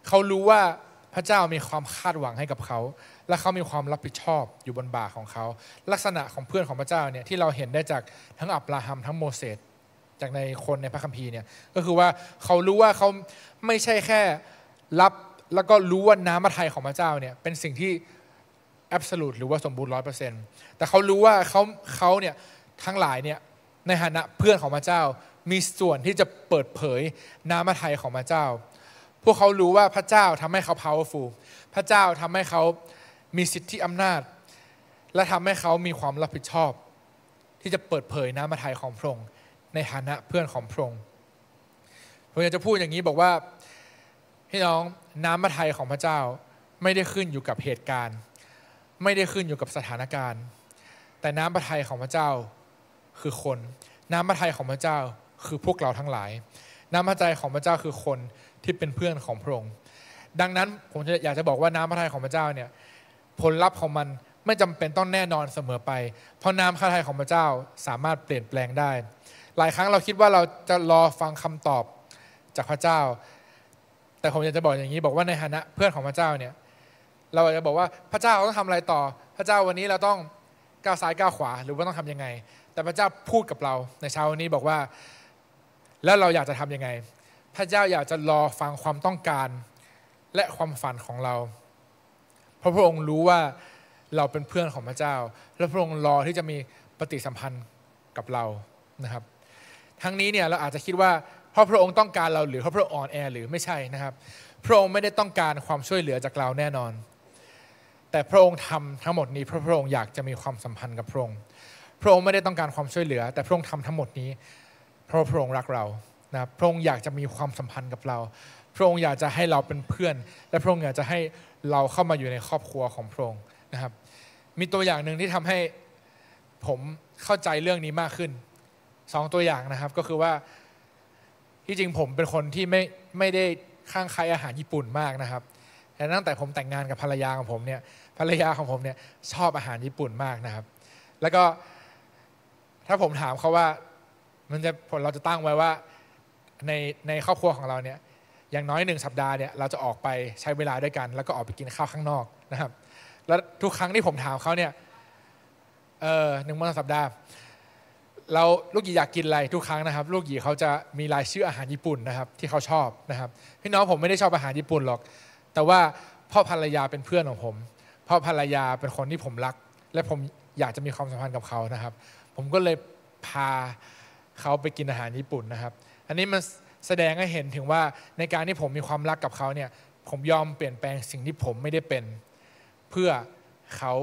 เขารู้ว่าพระเจ้ามีความคาดหวังให้กับเขา และเขามีความรับผิดชอบอยู่บนบ่าของเขา ลักษณะของเพื่อนของพระเจ้าเนี่ยที่เราเห็นได้จากทั้งอับราฮัมทั้งโมเสสจากในคนในพระคัมภีร์เนี่ย ก็คือว่าเขารู้ว่าเขาไม่ใช่แค่ รับแล้วก็รู้ว่าน้ำัรไทยของพระเจ้าเนี่ยเป็นสิ่งที่แอบสูตหรือว่าสมบูรณ์ร้อยเปอร์เซ็นต์แต่เขารู้ว่าเขาเขาเนี่ยทั้งหลายเนี่ยในฐานะเพื่อนของพระเจ้ามีส่วนที่จะเปิดเผยน้ำัรไทยของพระเจ้าพวกเขารู้ว่าพระเจ้าทำให้เขา powerful พระเจ้าทำให้เขามีสิทธิอำนาจ และทำให้เขามีความรับผิดชอบ ที่จะเปิดเผยน้ำมาไทยของพระองค์ในฐานะเพื่อนของพระองค์ผมอยากจะพูดอย่างนี้บอกว่าพี่น้องน้ำมาไทยของพระเจ้าไม่ได้ขึ้นอยู่กับเหตุการณ์ ไม่ได้ขึ้นอยู่กับสถานการณ์ แต่น้ำมาไทยของพระเจ้าคือคน น้ำมาไทยของพระเจ้าคือพวกเราทั้งหลาย น้ำมาใทยของพระเจ้าคือคนที่เป็นเพื่อนของพระองค์ ดังนั้นผมอยากจะบอกว่าน้ำพระทัยของพระเจ้าเนี่ยผลลัพธ์ของมันไม่จำเป็นต้องแน่นอนเสมอไป เพราะน้ำพระทัยของพระเจ้าสามารถเปลี่ยนแปลงได้ หลายครั้งเราคิดว่าเราจะรอฟังคำตอบจากพระเจ้า แต่ผมอยากจะบอกอย่างนี้บอกว่าในฐานะเพื่อนของพระเจ้าเนี่ย เราอาจจะบอกว่าพระเจ้าต้องทำอะไรต่อ พระเจ้าวันนี้เราต้องก้าวซ้ายก้าวขวาหรือว่าต้องทํำยังไง แต่พระเจ้าพูดกับเราในเช้าวันนี้บอกว่าแล้วเราอยากจะทํำยังไงพระเจ้าอยากจะรอฟังความต้องการและความฝันของเรา เพราะพระองค์รู้ว่าเราเป็นเพื่อนของพระเจ้า และพระองค์รอที่จะมีปฏิสัมพันธ์กับเรา นะครับ ทั้งนี้เนี่ยเราอาจจะคิดว่าเพราะพระองค์ต้องการเราหรือเพราะพระองค์อ่อนแอหรือไม่ใช่นะครับ พระองค์ไม่ได้ต้องการความช่วยเหลือจากเราแน่นอน แต่พระองค์ทำทั้งหมดนี้เพราะพระองค์อยากจะมีความสัมพันธ์กับพระองค์ พระองค์ไม่ได้ต้องการความช่วยเหลือ แต่พระองค์ทำทั้งหมดนี้เพราะพระองค์รักเรานะพระองค์อยากจะมีความสัมพันธ์กับเรา พระองค์อยากจะให้เราเป็นเพื่อน และพระองค์อยากจะให้เราเข้ามาอยู่ในครอบครัวของพระองค์นะครับ มีตัวอย่างหนึ่งที่ทำให้ผมเข้าใจเรื่องนี้มากขึ้น สองตัวอย่างนะครับ ก็คือว่า ที่จริงผมเป็นคนที่ไม่ไม่ได้ข้างใครอาหารญี่ปุ่นมากนะครับ แต่ตั้งแต่ผมแต่งงานกับภรรยาของผมเนี่ย ภรรยาของผมเนี่ยชอบอาหารญี่ปุ่นมากนะครับ แล้วก็ถ้าผมถามเขาว่า มันจะผลเราจะตั้งไว้ว่าในในครอบครัวของเราเนี่ย อย่างน้อยหนึ่งสัปดาห์เนี่ย เราจะออกไปใช้เวลาด้วยกัน แล้วก็ออกไปกินข้าวข้างนอกนะครับ แล้วทุกครั้งที่ผมถามเขาเนี่ย เออหนึ่งวันสัปดาห์ เราลูกหยีอยากกินอะไรทุกครั้งนะครับ ลูกหยีเขาจะมีรายชื่ออาหารญี่ปุ่นนะครับ ที่เขาชอบนะครับ พี่น้องผมไม่ได้ชอบอาหารญี่ปุ่นหรอก แต่ว่าพ่อภรรยาเป็นเพื่อนของผม พ่อภรรยาเป็นคนที่ผมรัก และผมอยากจะมีความสัมพันธ์กับเขานะครับ ผมก็เลยพาเขาไปกินอาหารญี่ปุ่นนะครับอันนี้มันแสดงให้เห็นถึงว่าในการที่ผมมีความรักกับเขาเนี่ยผมยอมเปลี่ยนแปลงสิ่งที่ผมไม่ได้เป็น เพื่อเขา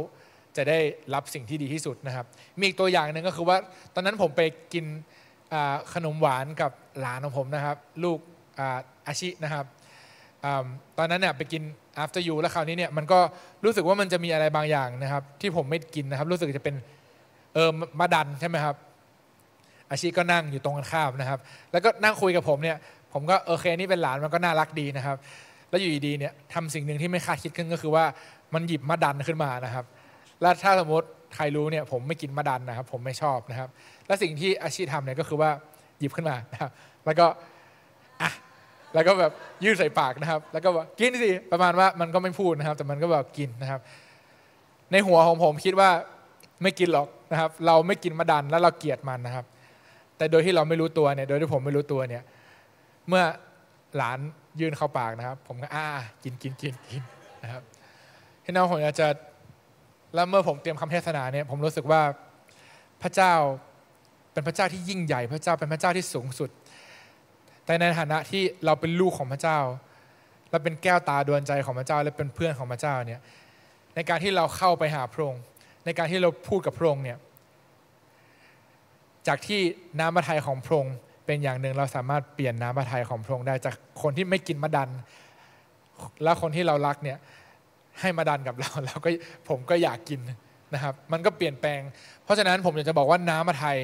จะได้รับสิ่งที่ดีที่สุดนะครับ มีอีกตัวอย่างหนึ่งก็คือว่าตอนนั้นผมไปกินขนมหวานกับหลานของผมนะครับ ลูกอาชินะครับอตอนนั้นเนี่ยไปกิน after you แล้วคราวนี้เนี่ยมันก็รู้สึกว่ามันจะมีอะไรบางอย่างนะครับ ที่ผมไม่กินนะครับ รู้สึกจะเป็นเออมาดันใช่ไหมครับอาชีก็นั่งอยู่ตรงกันข้ามนะครับ แล้วก็นั่งคุยกับผมเนี่ย ผมก็โอเคนี่เป็นหลานมันก็น่ารักดีนะครับ แล้วอยู่ดีเนี่ยทำสิ่งหนึ่งที่ไม่คาดคิดขึ้นก็คือว่า มันหยิบมะดันขึ้นมานะครับแล้วถ้าสมมติใครรู้เนี่ย ผมไม่กินมะดันนะครับ ผมไม่ชอบนะครับ และสิ่งที่อาชีทำเนี่ยก็คือว่าหยิบขึ้นมานะครับแล้วก็ อ่ะ แล้วก็แบบยื่นใส่ปากนะครับ แล้วก็บอกกินสิประมาณว่ามันก็ไม่พูดนะครับ แต่มันก็แบบกินนะครับ ในหัวของผมคิดว่าไม่กินหรอกนะครับ เราไม่กินมะดันแล้วเราเกลียดมันนะครับแต่โดยที่เราไม่รู้ตัวเนี่ย โดยที่ผมไม่รู้ตัวเนี่ย เมื่อหลานยื่นเข้าปากนะครับ ผมก็อ่ากินกินกินกินนะครับที่น้องผมอาจะแล้วเมื่อผมเตรียมคำเทศนาเนี่ยผมรู้สึกว่าพระเจ้าเป็นพระเจ้าที่ยิ่งใหญ่ พระเจ้าเป็นพระเจ้าที่สูงสุด แต่ในฐานะที่เราเป็นลูกของพระเจ้าเราเป็นแก้วตาดวงใจของพระเจ้า และเป็นเพื่อนของพระเจ้าเนี่ยในการที่เราเข้าไปหาพระองค์ในการที่เราพูดกับพระองค์เนี่ยจากที่น้ำพระทัยของพระองค์เป็นอย่างหนึ่งเราสามารถเปลี่ยนน้ำพระทัยของพระองค์ได้จากคนที่ไม่กินมะดัน และคนที่เรารักเนี่ยให้มาดันกับเราเราก็ผมก็อยากกินนะครับ มันก็เปลี่ยนแปลง เพราะฉะนั้นผมอยากจะบอกว่าน้ำมาไทย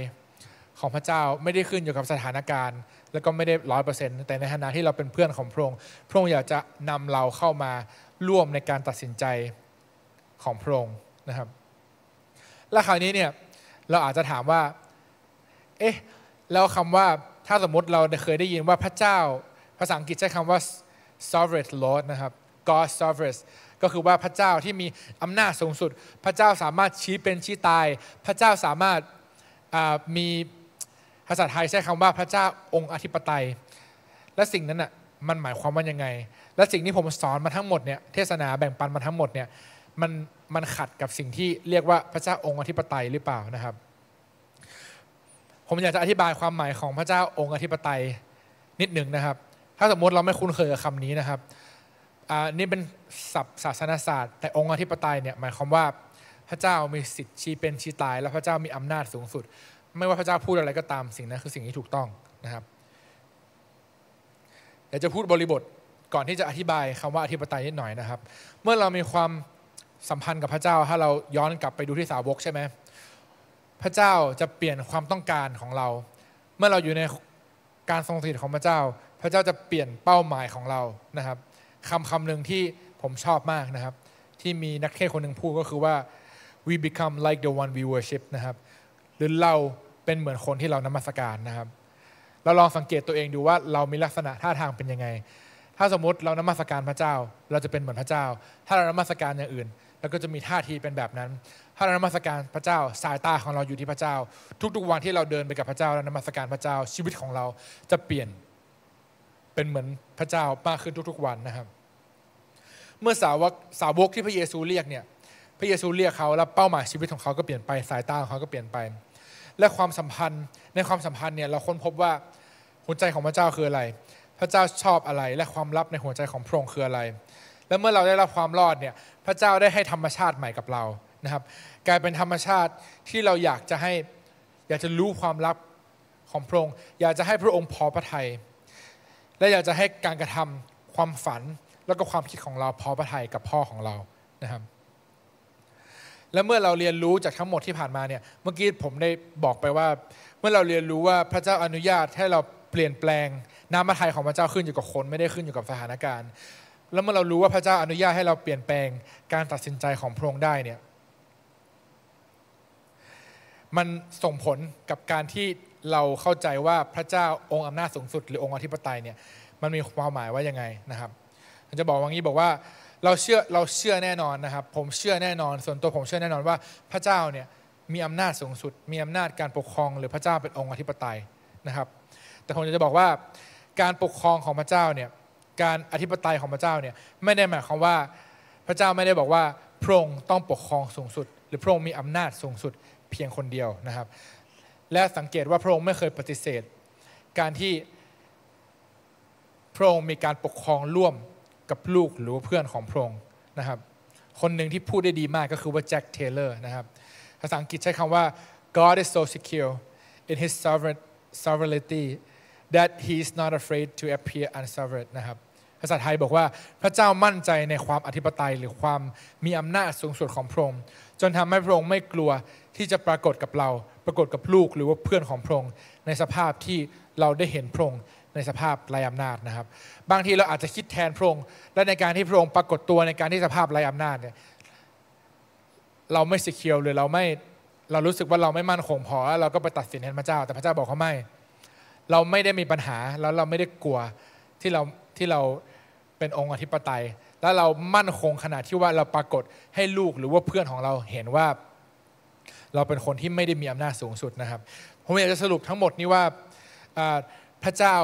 ของพระเจ้าไม่ได้ขึ้นอยู่กับสถานการณ์แล้วก็ไม่ได้ร้อยเปอร์เซ็นต์แต่ในฐานะที่เราเป็นเพื่อนของพระองค์พระองค์อยากจะนำเราเข้ามาร่วมในการตัดสินใจของพระองค์นะครับและคราวนี้เนี่ยเราอาจจะถามว่าเอ๊ะแล้วคำว่าถ้าสมมติเราเคยได้ยินว่าพระเจ้าภาษาอังกฤษใช้คำว่า sovereign Lord นะครับ God sovereign ก็คือว่าพระเจ้าที่มีอำนาจสูงสุด พระเจ้าสามารถชี้เป็นชี้ตาย พระเจ้าสามารถมีภาษาไทยใช้คำว่าพระเจ้าองค์อธิปไตย และสิ่งนั้นอ่ะมันหมายความว่ายังไงและสิ่งที่ผมสอนมาทั้งหมดเนี่ยเทศนาแบ่งปันมาทั้งหมดเนี่ยมันมันขัดกับสิ่งที่เรียกว่าพระเจ้าองค์อธิปไตยหรือเปล่านะครับผมอยากจะอธิบายความหมายของพระเจ้าองค์อธิปไตยนิดหนึ่งนะครับ ถ้าสมมติเราไม่คุ้นเคยกับคำนี้นะครับนี่เป็นศัพท์ศาสนศาสตร์ แต่องค์อธิปไตยเนี่ยหมายความว่าพระเจ้ามีสิทธิ์ชี้เป็นชี้ตาย และพระเจ้ามีอำนาจสูงสุด ไม่ว่าพระเจ้าพูดอะไรก็ตามสิ่งนั้นคือสิ่งที่ถูกต้องนะครับเดี๋ยวจะพูดบริบทก่อนที่จะอธิบายคำว่าอธิปไตยนิดหน่อยนะครับ เมื่อเรามีความสัมพันธ์กับพระเจ้าถ้าเราย้อนกลับไปดูที่สาวกใช่ไหมพระเจ้าจะเปลี่ยนความต้องการของเรา เมื่อเราอยู่ในการทรงสถิตของพระเจ้า พระเจ้าจะเปลี่ยนเป้าหมายของเรานะครับคำคำหนึ่งที่ผมชอบมากนะครับ ที่มีนักเทศคนหนึ่งพูดก็คือว่า we become like the one we worship นะครับหรือเราเป็นเหมือนคนที่เรานมัสการนะครับ เราลองสังเกตตัวเองดูว่าเรามีลักษณะท่าทางเป็นยังไงถ้าสมมติเรานมัสการพระเจ้าเราจะเป็นเหมือนพระเจ้า ถ้าเรานมัสการอย่างอื่นแล้วก็จะมีท่าทีเป็นแบบนั้นถ้าเรานมัสการพระเจ้าสายตาของเราอยู่ที่พระเจ้า ทุกๆวันที่เราเดินไปกับพระเจ้าและนมัสการพระเจ้าชีวิตของเราจะเปลี่ยนเป็นเหมือนพระเจ้ามากขึ้นทุก ๆวันนะครับ เมื่อสาวกสาวกที่พระเยซูเรียกเนี่ยพระเยซูเรียกเขาแล้วเป้าหมายชีวิตของเขาก็เปลี่ยนไปสายตาของเขาก็เปลี่ยนไป และความสัมพันธ์ในความสัมพันธ์เนี่ยเราค้นพบว่าหัวใจของพระเจ้าคืออะไร พระเจ้าชอบอะไรและความลับในหัวใจของพระองค์คืออะไร และเมื่อเราได้รับความรอดเนี่ยพระเจ้าได้ให้ธรรมชาติใหม่กับเรานะครับกลายเป็นธรรมชาติที่เราอยากจะให้อยากจะรู้ความลับของพระองค์อยากจะให้พระองค์พอพระทยัยและอยากจะให้การกระทำความฝันแล้วก็ความคิดของเราพอพระทัยกับพ่อของเรานะครับ และเมื่อเราเรียนรู้จากทั้งหมดที่ผ่านมาเนี่ยเมื่อกี้ผมได้บอกไปว่า เมื่อเราเรียนรู้ว่าพระเจ้าอนุญาตให้เราเปลี่ยนแปลง น้ำพระทัยของพระเจ้าขึ้นอยู่กับคนไม่ได้ขึ้นอยู่กับสถานการณ์แล้วเมื่อเรารู้ว่าพระเจ้าอนุญาตให้เราเปลี่ยนแปลงการตัดสินใจของพระองค์ได้เนี่ย มันส่งผลกับการที่เราเข้าใจว่าพระเจ้าองค์อำนาจสูงสุด หรือองค์อธิปไตยเนี่ย มันมีความหมายว่ายังไงนะครับ ผมจะบอกว่างี้บอกว่าเราเชื่อเราเชื่อแน่นอนนะครับ ผมเชื่อแน่นอน ส่วนตัวผมเชื่อแน่นอนว่าพระเจ้าเนี่ยมีอำนาจสูงสุด มีอำนาจการปกครองหรือพระเจ้าเป็นองค์อธิปไตยนะครับ แต่ผมจะบอกว่า การปกครองของพระเจ้าเนี่ยการอธิปไตยของพระเจ้าเนี่ยไม่ได้หมายความว่าพระเจ้าไม่ได้บอกว่าพระองค์ต้องปกครองสูงสุด หรือพระองค์มีอำนาจสูงสุดเพียงคนเดียวนะครับ และสังเกตว่าพระองค์ไม่เคยปฏิเสธ การที่พระองค์มีการปกครองร่วมกับลูกหรือเพื่อนของพระองค์นะครับ คนหนึ่งที่พูดได้ดีมากก็คือว่าแจ็คเทเลอร์นะครับภาษาอังกฤษใช้คำว่า God is so secure in His sovereignty that He is not afraid to appear unsovereign นะครับภาษาไทยบอกว่าพระเจ้ามั่นใจในความอธิปไตยหรือความมีอำนาจสูงสุดของพระองค์จนทำให้พระองค์ไม่กลัวที่จะปรากฏกับเรา ปรากฏกับลูกหรือว่าเพื่อนของพระองค์ในสภาพที่เราได้เห็นพระองค์ในสภาพไรอำนาจนะครับบางทีเราอาจจะคิดแทนพระองค์และในการที่พระองค์ปรากฏตัวในการที่สภาพไรอำนาจเนี่ยเราไม่สิเคียวหรือเราไม่เรารู้สึกว่าเราไม่มั่นคงพอเราก็ไปตัดสินแทนพระเจ้า แต่พระเจ้าบอกเขาไม่ เราไม่ได้มีปัญหาแล้วเราไม่ได้กลัวที่เราที่เราเป็นองค์อธิปไตยและเรามั่นคงขนาดที่ว่าเราปรากฏให้ลูกหรือว่าเพื่อนของเราเห็นว่าเราเป็นคนที่ไม่ได้มีอำนาจสูงสุดนะครับ ผมอยากจะสรุปทั้งหมดนี้ว่าพระเจ้า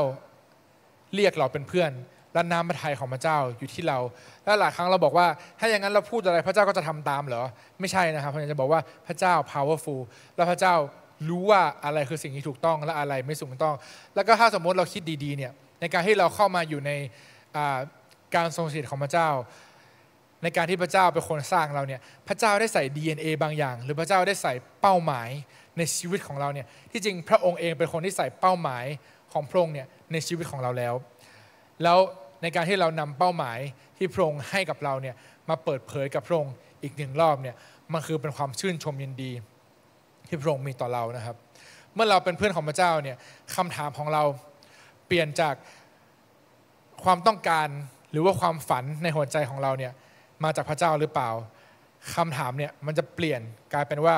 เรียกเราเป็นเพื่อน และน้ำพระทัยของพระเจ้าอยู่ที่เรา และหลายครั้งเราบอกว่า ถ้าอย่างนั้น เราพูดอะไรพระเจ้าก็จะทำตามเหรอไม่ใช่นะครับผมอยากจะบอกว่าพระเจ้า powerful และพระเจ้ารู้ว่าอะไรคือสิ่งที่ถูกต้องและอะไรไม่สูงต้อง แล้วก็ถ้าสมมติเราคิดดีๆเนี่ยในการที่เราเข้ามาอยู่ในการทรงสิทธิ์ของพระเจ้าในการที่พระเจ้าเป็นคนสร้างเราเนี่ย พระเจ้าได้ใส่ DNA บางอย่าง หรือพระเจ้าได้ใส่เป้าหมายในชีวิตของเราเนี่ย ที่จริงพระองค์เองเป็นคนที่ใส่เป้าหมายของพระองค์เนี่ยในชีวิตของเราแล้ว แล้วในการที่เรานำเป้าหมายที่พระองค์ให้กับเราเนี่ยมาเปิดเผยกับพระองค์อีกหนึ่งรอบเนี่ย มันคือเป็นความชื่นชมยินดีที่พระองค์มีต่อเรานะครับ เมื่อเราเป็นเพื่อนของพระเจ้าเนี่ยคำถามของเราเปลี่ยนจากความต้องการหรือว่าความฝันในหัวใจของเราเนี่ยมาจากพระเจ้าหรือเปล่า คำถามเนี่ยมันจะเปลี่ยนกลายเป็นว่า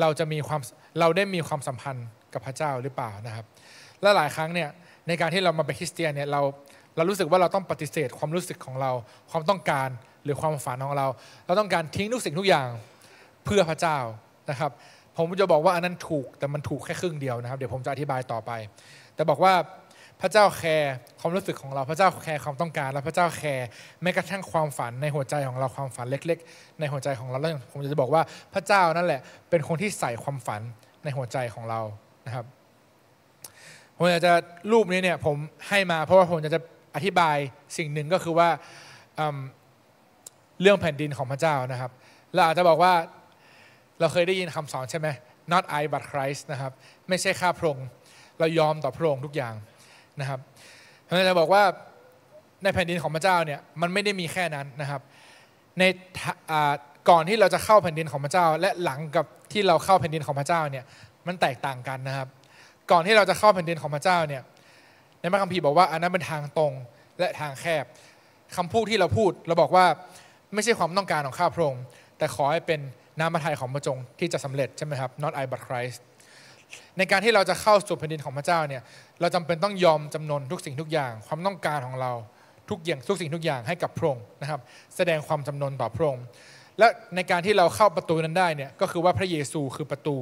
เราจะมีความเราได้มีความสัมพันธ์กับพระเจ้าหรือเปล่านะครับ และหลายครั้งเนี่ยในการที่เรามาเป็นคริสเตียนเนี่ยเราเรารู้สึกว่าเราต้องปฏิเสธความรู้สึกของเราความต้องการหรือความฝันของเรา เราต้องการทิ้งทุกสิ่งทุกอย่างเพื่อพระเจ้านะครับ ผมจะบอกว่าอันนั้นถูกแต่มันถูกแค่ครึ่งเดียวนะครับเดี๋ยวผมจะอธิบายต่อไป แต่บอกว่าพระเจ้าแคร์ความรู้สึกของเราพระเจ้าแคร์ความต้องการ และพระเจ้าแคร์แม้กระทั่งความฝันในหัวใจของเราความฝันเล็กๆ ในหัวใจของเราแล้วผมจะบอกว่าพระเจ้านั่นแหละเป็นคนที่ใส่ความฝันในหัวใจของเรานะครับผมอยากจะรูปนี้เนี่ยผมให้มาเพราะว่าผมอยากจะอธิบายสิ่งหนึ่งก็คือว่าเเรื่องแผ่นดินของพระเจ้านะครับเราอาจจะบอกว่าเราเคยได้ยินคำสอนใช่ไหม not I but Christ นะครับไม่ใช่ข้าพระองค์เรายอมต่อพระองค์ทุกอย่างนะครับเพราะฉะนั้นจะบอกว่าในแผ่นดินของพระเจ้าเนี่ยมันไม่ได้มีแค่นั้นนะครับในก่อนที่เราจะเข้าแผ่นดินของพระเจ้า และหลังกับที่เราเข้าแผ่นดินของพระเจ้าเนี่ยมันแตกต่างกันนะครับก่อนที่เราจะเข้าแผ่นดินของพระเจ้าเนี่ยในพระคัมภีร์บอกว่าอันนั้นเป็นทางตรงและทางแคบ คำพูดที่เราพูดเราบอกว่าไม่ใช่ความต้องการของข้าพระองค์แต่ขอให้เป็นน้ำพระทัยของพระจงที่จะสำเร็จใช่ไหมครับ not I but Christ ในการที่เราจะเข้าสู่แผ่นดินของพระเจ้าเนี่ย เราจำเป็นต้องยอมจำนนทุกสิ่งทุกอย่างความต้องการของเราทุกอย่างทุกสิ่งทุกอย่างให้กับพระองค์นะครับแสดงความจำนนต่อพระองค์ และในการที่เราเข้าประตูนั้นได้เนี่ยก็คือว่าพระเยซูคือประตู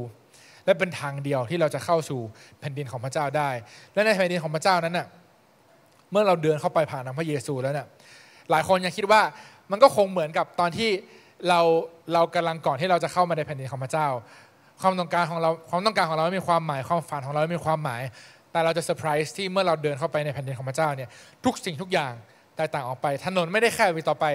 และเป็นทางเดียวที่เราจะเข้าสู่แผ่นดินของพระเจ้าได้ และในแผ่นดินของพระเจ้านั้นน่ะเมื่อเราเดินเข้าไปผ่านทางพระเยซูแล้วเนี่ยหลายคนยังคิดว่ามันก็คงเหมือนกับตอนที่เราเรากำลังก่อนที่เราจะเข้ามาในแผ่นดินของพระเจ้าความต้องการของเราความต้องการของเราไม่มีความหมาย ความฝันของเราไม่มีความหมาย แต่เราจะเซอร์ไพรส์ที่เมื่อเราเดินเข้าไปในแผ่นดินของพระเจ้าเนี่ยทุกสิ่งทุกอย่างแตกต่างออกไป ถนนไม่ได้แคบไปต่อไป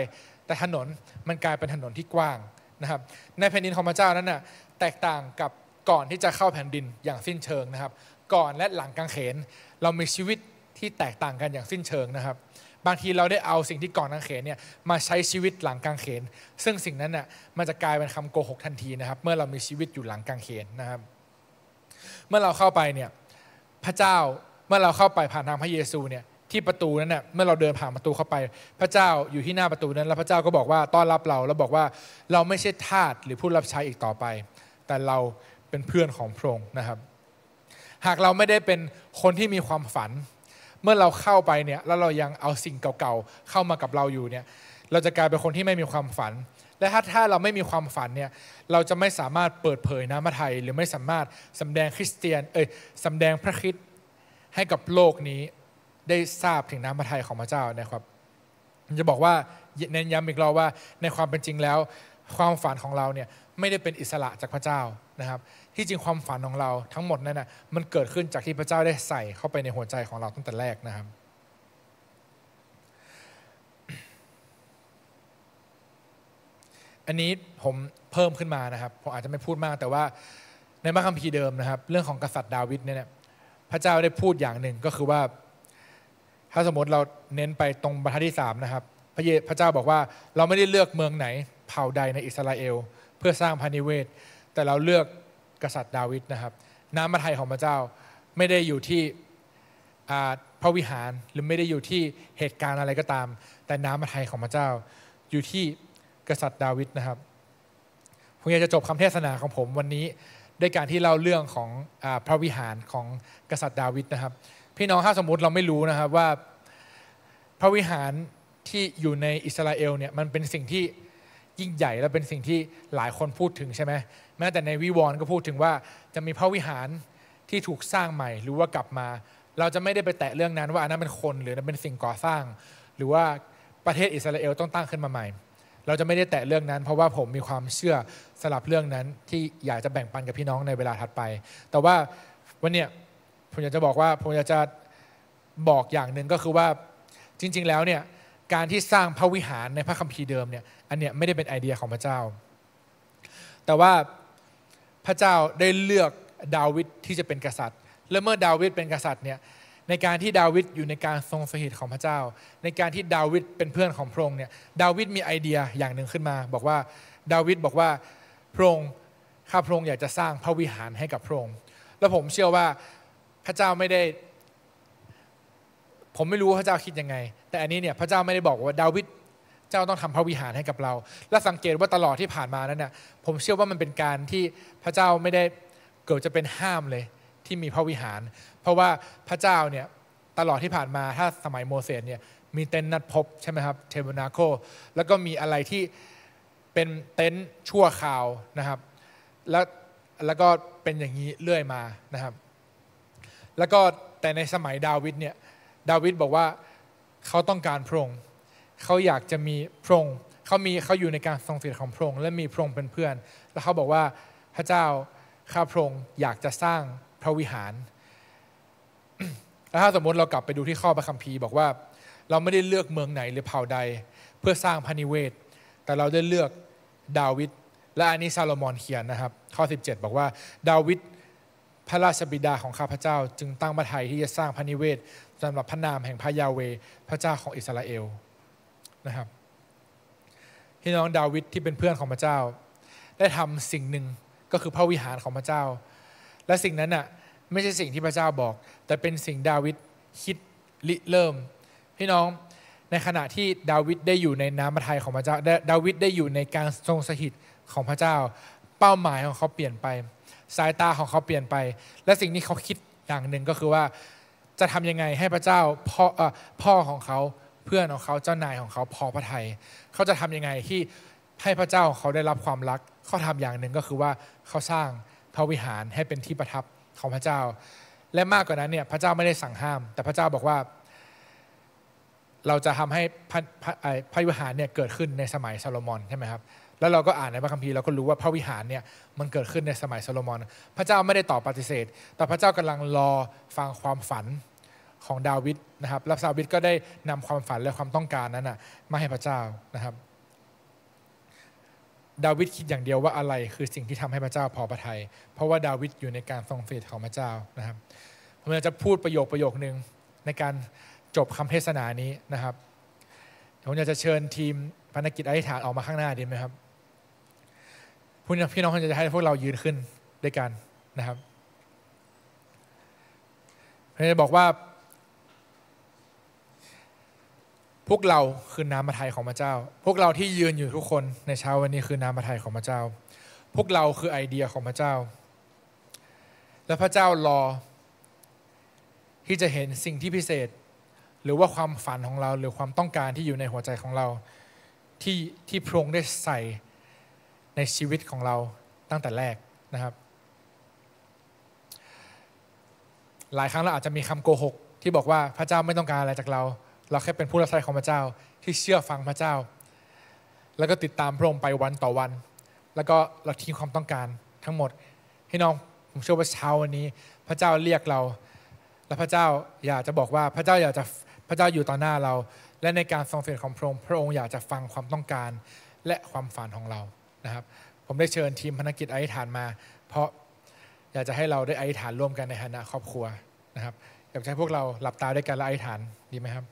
แต่ถนนมันกลายเป็นถนนที่กว้างนะครับในแผ่นดินของพระเจ้านั้นน่ะแตกต่างกับก่อนที่จะเข้าแผ่นดินอย่างสิ้นเชิงนะครับ ก่อนและหลังกางเขน เรามีชีวิตที่แตกต่างกันอย่างสิ้นเชิงนะครับบางทีเราได้เอาสิ่งที่ก่อนกางเขนเนี่ย มาใช้ชีวิตหลังกางเขน ซึ่งสิ่งนั้นน่ยมันจะกลายเป็นคำโกหกทันทีนะครับเมื่อเรามีชีวิตอยู่หลังกางเขนนะครับ เมื่อเราเข้าไปเนี่ยพระเจ้าเมื่อเราเข้าไปผ่านทางพระเยซูเนี่ยที่ประตูนั้นเน่ยเมื่อเราเดินผ่านประตูเข้าไป พระเจ้าอยู่ที่หน้าประตูนั้นแล้วพระเจ้าก็บอกว่าต้อนรับเราแล้วบอกว่าเราไม่ใช่ทาสหรือผู้รับใช้อีกต่อไป แต่เราเป็นเพื่อนของพระองค์นะครับ หากเราไม่ได้เป็นคนที่มีความฝันเมื่อเราเข้าไปเนี่ยแล้วเรายังเอาสิ่งเก่าๆเข้ามากับเราอยู่เนี่ยเราจะกลายเป็นคนที่ไม่มีความฝัน และถ้าถ้าเราไม่มีความฝันเนี่ยเราจะไม่สามารถเปิดเผยน้ำพระทัยหรือไม่สามารถสาแดงคริสเตียนเอ้ยสำแดงพระคิดให้กับโลกนี้ได้ทราบถึงน้ำพระทัยของพระเจ้านะครับ จะบอกว่าเน้นย้ำอีกรอบว่าในความเป็นจริงแล้ว ความฝันของเราเนี่ยไม่ได้เป็นอิสระจากพระเจ้านะครับที่จริงความฝันของเราทั้งหมดนั่นนะมันเกิดขึ้นจากที่พระเจ้าได้ใส่เข้าไปในหัวใจของเราตั้งแต่แรกนะครับ อันนี้ผมเพิ่มขึ้นมานะครับผมอาจจะไม่พูดมากแต่ว่าในพระคัมภีร์เดิมนะครับ เรื่องของกษัตริย์ดาวิดเนี่ยพระเจ้าได้พูดอย่างหนึ่งก็คือว่าถ้าสมมติเราเน้นไปตรงบรรทัดที่สามนะครับ พระเยพระเจ้าบอกว่าเราไม่ได้เลือกเมืองไหนเผ่าใดในอิสราเอล เพื่อสร้างพระนิเวศแต่เราเลือกกษัตริย์ดาวิดนะครับ น้ำัรไทยของพระเจ้า ไม่ได้อยู่ที่พระวิหารหรือไม่ได้อยู่ที่เหตุการณ์อะไรก็ตาม แต่น้ำัรไทยของพระเจ้า อยู่ที่กษัตริย์ดาวิดนะครับผมอยากจะจบคำเทศนาของผมวันนี้ด้วยการที่เล่าเรื่องของอพระวิหารของกษัตริย์ดาวิดนะครับ พี่น้องถ้าสมมติเราไม่รู้นะครับว่าพระวิหารที่อยู่ในอิสราเอลเนี่ยมันเป็นสิ่งที่ยิ่งใหญ่และเป็นสิ่งที่หลายคนพูดถึงใช่ไหมแม้แต่ในวิวรณ์ก็พูดถึงว่าจะมีพระวิหารที่ถูกสร้างใหม่ หรือว่ากลับมา เราจะไม่ได้ไปแตะเรื่องนั้นว่าอันนั้นเป็นคนหรือนั้นเป็นสิ่งก่อสร้าง หรือว่าประเทศอิสราเอลต้องตั้งขึ้นมาใหม่ เราจะไม่ได้แตะเรื่องนั้น เพราะว่าผมมีความเชื่อสลับเรื่องนั้น ที่อยากจะแบ่งปันกับพี่น้องในเวลาถัดไป แต่ว่าวันนี้ผมอยากจะบอกว่าผมอยากจะบอกอย่างหนึ่งก็คือว่าจริง ๆแล้วเนี่ยการที่สร้างพระวิหารในพระคัมภีร์เดิมเนี่ยอันเนี้ยไม่ได้เป็นไอเดียของพระเจ้า แต่ว่าพระเจ้าได้เลือกดาวิดที่จะเป็นกษัตริย์ และเมื่อดาวิดเป็นกษัตริย์เนี่ยในการที่ดาวิดอยู่ในการทรงสถิตของพระเจ้า ในการที่ดาวิดเป็นเพื่อนของพระองค์เนี่ยดาวิดมีไอเดียอย่างหนึ่งขึ้นมา บอกว่า ดาวิดบอกว่า พระองค์ ข้าพระองค์อยากจะสร้างพระวิหารให้กับพระองค์ และผมเชื่อว่าพระเจ้าไม่ได้ ผมไม่รู้พระเจ้าคิดยังไง แต่อันนี้เนี่ยพระเจ้าไม่ได้บอกว่าดาวิดเจ้าต้องทำพระวิหารให้กับเรา และสังเกตว่าตลอดที่ผ่านมานั้นนะ่ยผมเชื่อว่ามันเป็นการที่พระเจ้าไม่ได้เกิดจะเป็นห้ามเลยที่มีพระวิหาร เพราะว่าพระเจ้าเนี่ยตลอดที่ผ่านมา ถ้าสมัยโมเสสเนี่ยมีเต็นท์นัดพบใช่ไหมครับเทเบนาโค แล้วก็มีอะไรที่เป็นเต็นท์ชั่วคราวนะครับแล้วแล้วก็เป็นอย่างนี้เรื่อยมานะครับ แล้วก็แต่ในสมัยดาวิดเนี่ยดาวิดบอกว่าเขาต้องการพระองค์เขาอยากจะมีพระองค์ เขามีเขาอยู่ในการทรงสิทธิ์ของพระองค์ และมีพระองค์เป็นเพื่อน แล้วเขาบอกว่าพระเจ้าข้าพระองค์อยากจะสร้างพระวิหาร แล้วถ้าสมมติเรากลับไปดูที่ข้อพระคัมภีร์บอกว่าเราไม่ได้เลือกเมืองไหนหรือเผ่าใดเพื่อสร้างพระนิเวศ แต่เราได้เลือกดาวิด และอันนี้ซาโลมอนเขียนนะครับ ข้อ 17 บอกว่า ดาวิดพระราชบิดาของข้าพเจ้าจึงตั้งมาไทยที่จะสร้างพระนิเวศสำหรับพระนามแห่งพระยาเวพระเจ้าของอิสราเอลนะครับพี่น้องดาวิดที่เป็นเพื่อนของพระเจ้า ได้ทำสิ่งหนึ่งก็คือพระวิหารของพระเจ้า และสิ่งนั้นน่ะไม่ใช่สิ่งที่พระเจ้าบอก แต่เป็นสิ่งดาวิดคิดริเริ่ม พี่น้องในขณะที่ดาวิดได้อยู่ในน้ำพระทัยของพระเจ้า ดาวิดได้อยู่ในการทรงสถิตของพระเจ้า เป้าหมายของเขาเปลี่ยนไป สายตาของเขาเปลี่ยนไป และสิ่งที่เขาคิดอย่างหนึ่งก็คือว่าจะทำยังไงให้พระเจ้าพ่อพ่อของเขาเพื่อนของเขา เจ้านายของเขา พอพระทยัยเขาจะทํำยังไงที่ให้พระเจ้าเขาได้รับความรัก เขาทำอย่างหนึ่งก็คือว่าเขาสร้างพระวิหารให้เป็นที่ประทับของพระเจ้า และมากกว่านั้นเนี่ยพระเจ้าไม่ได้สั่งห้าม แต่พระเจ้าบอกว่าเราจะทำให้พระพระวิหารเนี่ยเกิดขึ้นในสมัยซาโลมอนใช่ไหมครับ แล้วเราก็อ่านในพระคัมภีร์เราก็รู้ว่าพระวิหารเนี่ยมันเกิดขึ้นในสมัยซาโลมอน พระเจ้าไม่ได้ตอบปฏิเสธ แต่พระเจ้ากำลังรอฟังความฝันของดาวิดนะครับและดาวิดก็ได้นำความฝันและความต้องการนั้นนะมาให้พระเจ้านะครับ ดาวิดคิดอย่างเดียวว่าอะไรคือสิ่งที่ทำให้พระเจ้าพอพระทยัยเพราะว่าดาวิดอยู่ในการทรงเสด็จของพระเจ้านะครับผมอยากจะพูดประโยคประโยคนึง ในการจบคำเทศนานี้นะครับผมอยากจะเชิญทีมพนักกิจอธิษฐานออกมาข้างหน้าดีไหมครับพี่น้องจะให้พวกเรายืนขึ้นด้วยกันนะครับเมาจะบอกว่าพวกเราคือน้ำมาไทยของพระเจ้า พวกเราที่ยืนอยู่ทุกคน ในเช้าวันนี้คือน้ำมาไทยของพระเจ้า พวกเราคือไอเดียของพระเจ้า และพระเจ้ารอที่จะเห็นสิ่งที่พิเศษ หรือว่าความฝันของเราหรือความต้องการที่อยู่ในหัวใจของเราที่ที่พระองค์ได้ใส่ในชีวิตของเราตั้งแต่แรกนะครับ หลายครั้งเราอาจจะมีคำโกหกที่บอกว่าพระเจ้าไม่ต้องการอะไรจากเราเราแค่เป็นผู้รับใช้ของพระเจ้าที่เชื่อฟังพระเจ้า แล้วก็ติดตามพระองค์ไปวันต่อวัน แล้วก็เราทิ้งความต้องการทั้งหมดให้น้องผมเชื่อว่าเช้าวันนี้พระเจ้าเรียกเรา และพระเจ้าอยากจะบอกว่าพระเจ้าอยากจะพระเจ้าอยู่ต่อหน้าเรา และในการทรงเสด็จของพระองค์พระองค์อยากจะฟังความต้องการและความฝันของเรานะครับผมได้เชิญทีมพนักกิจอธิษฐานมา เพราะอยากจะให้เราได้อธิษฐานร่วมกันในฐานะครอบครัวนะครับอยากให้พวกเราหลับตาด้วยกันและอธิษฐานดีไหมครับ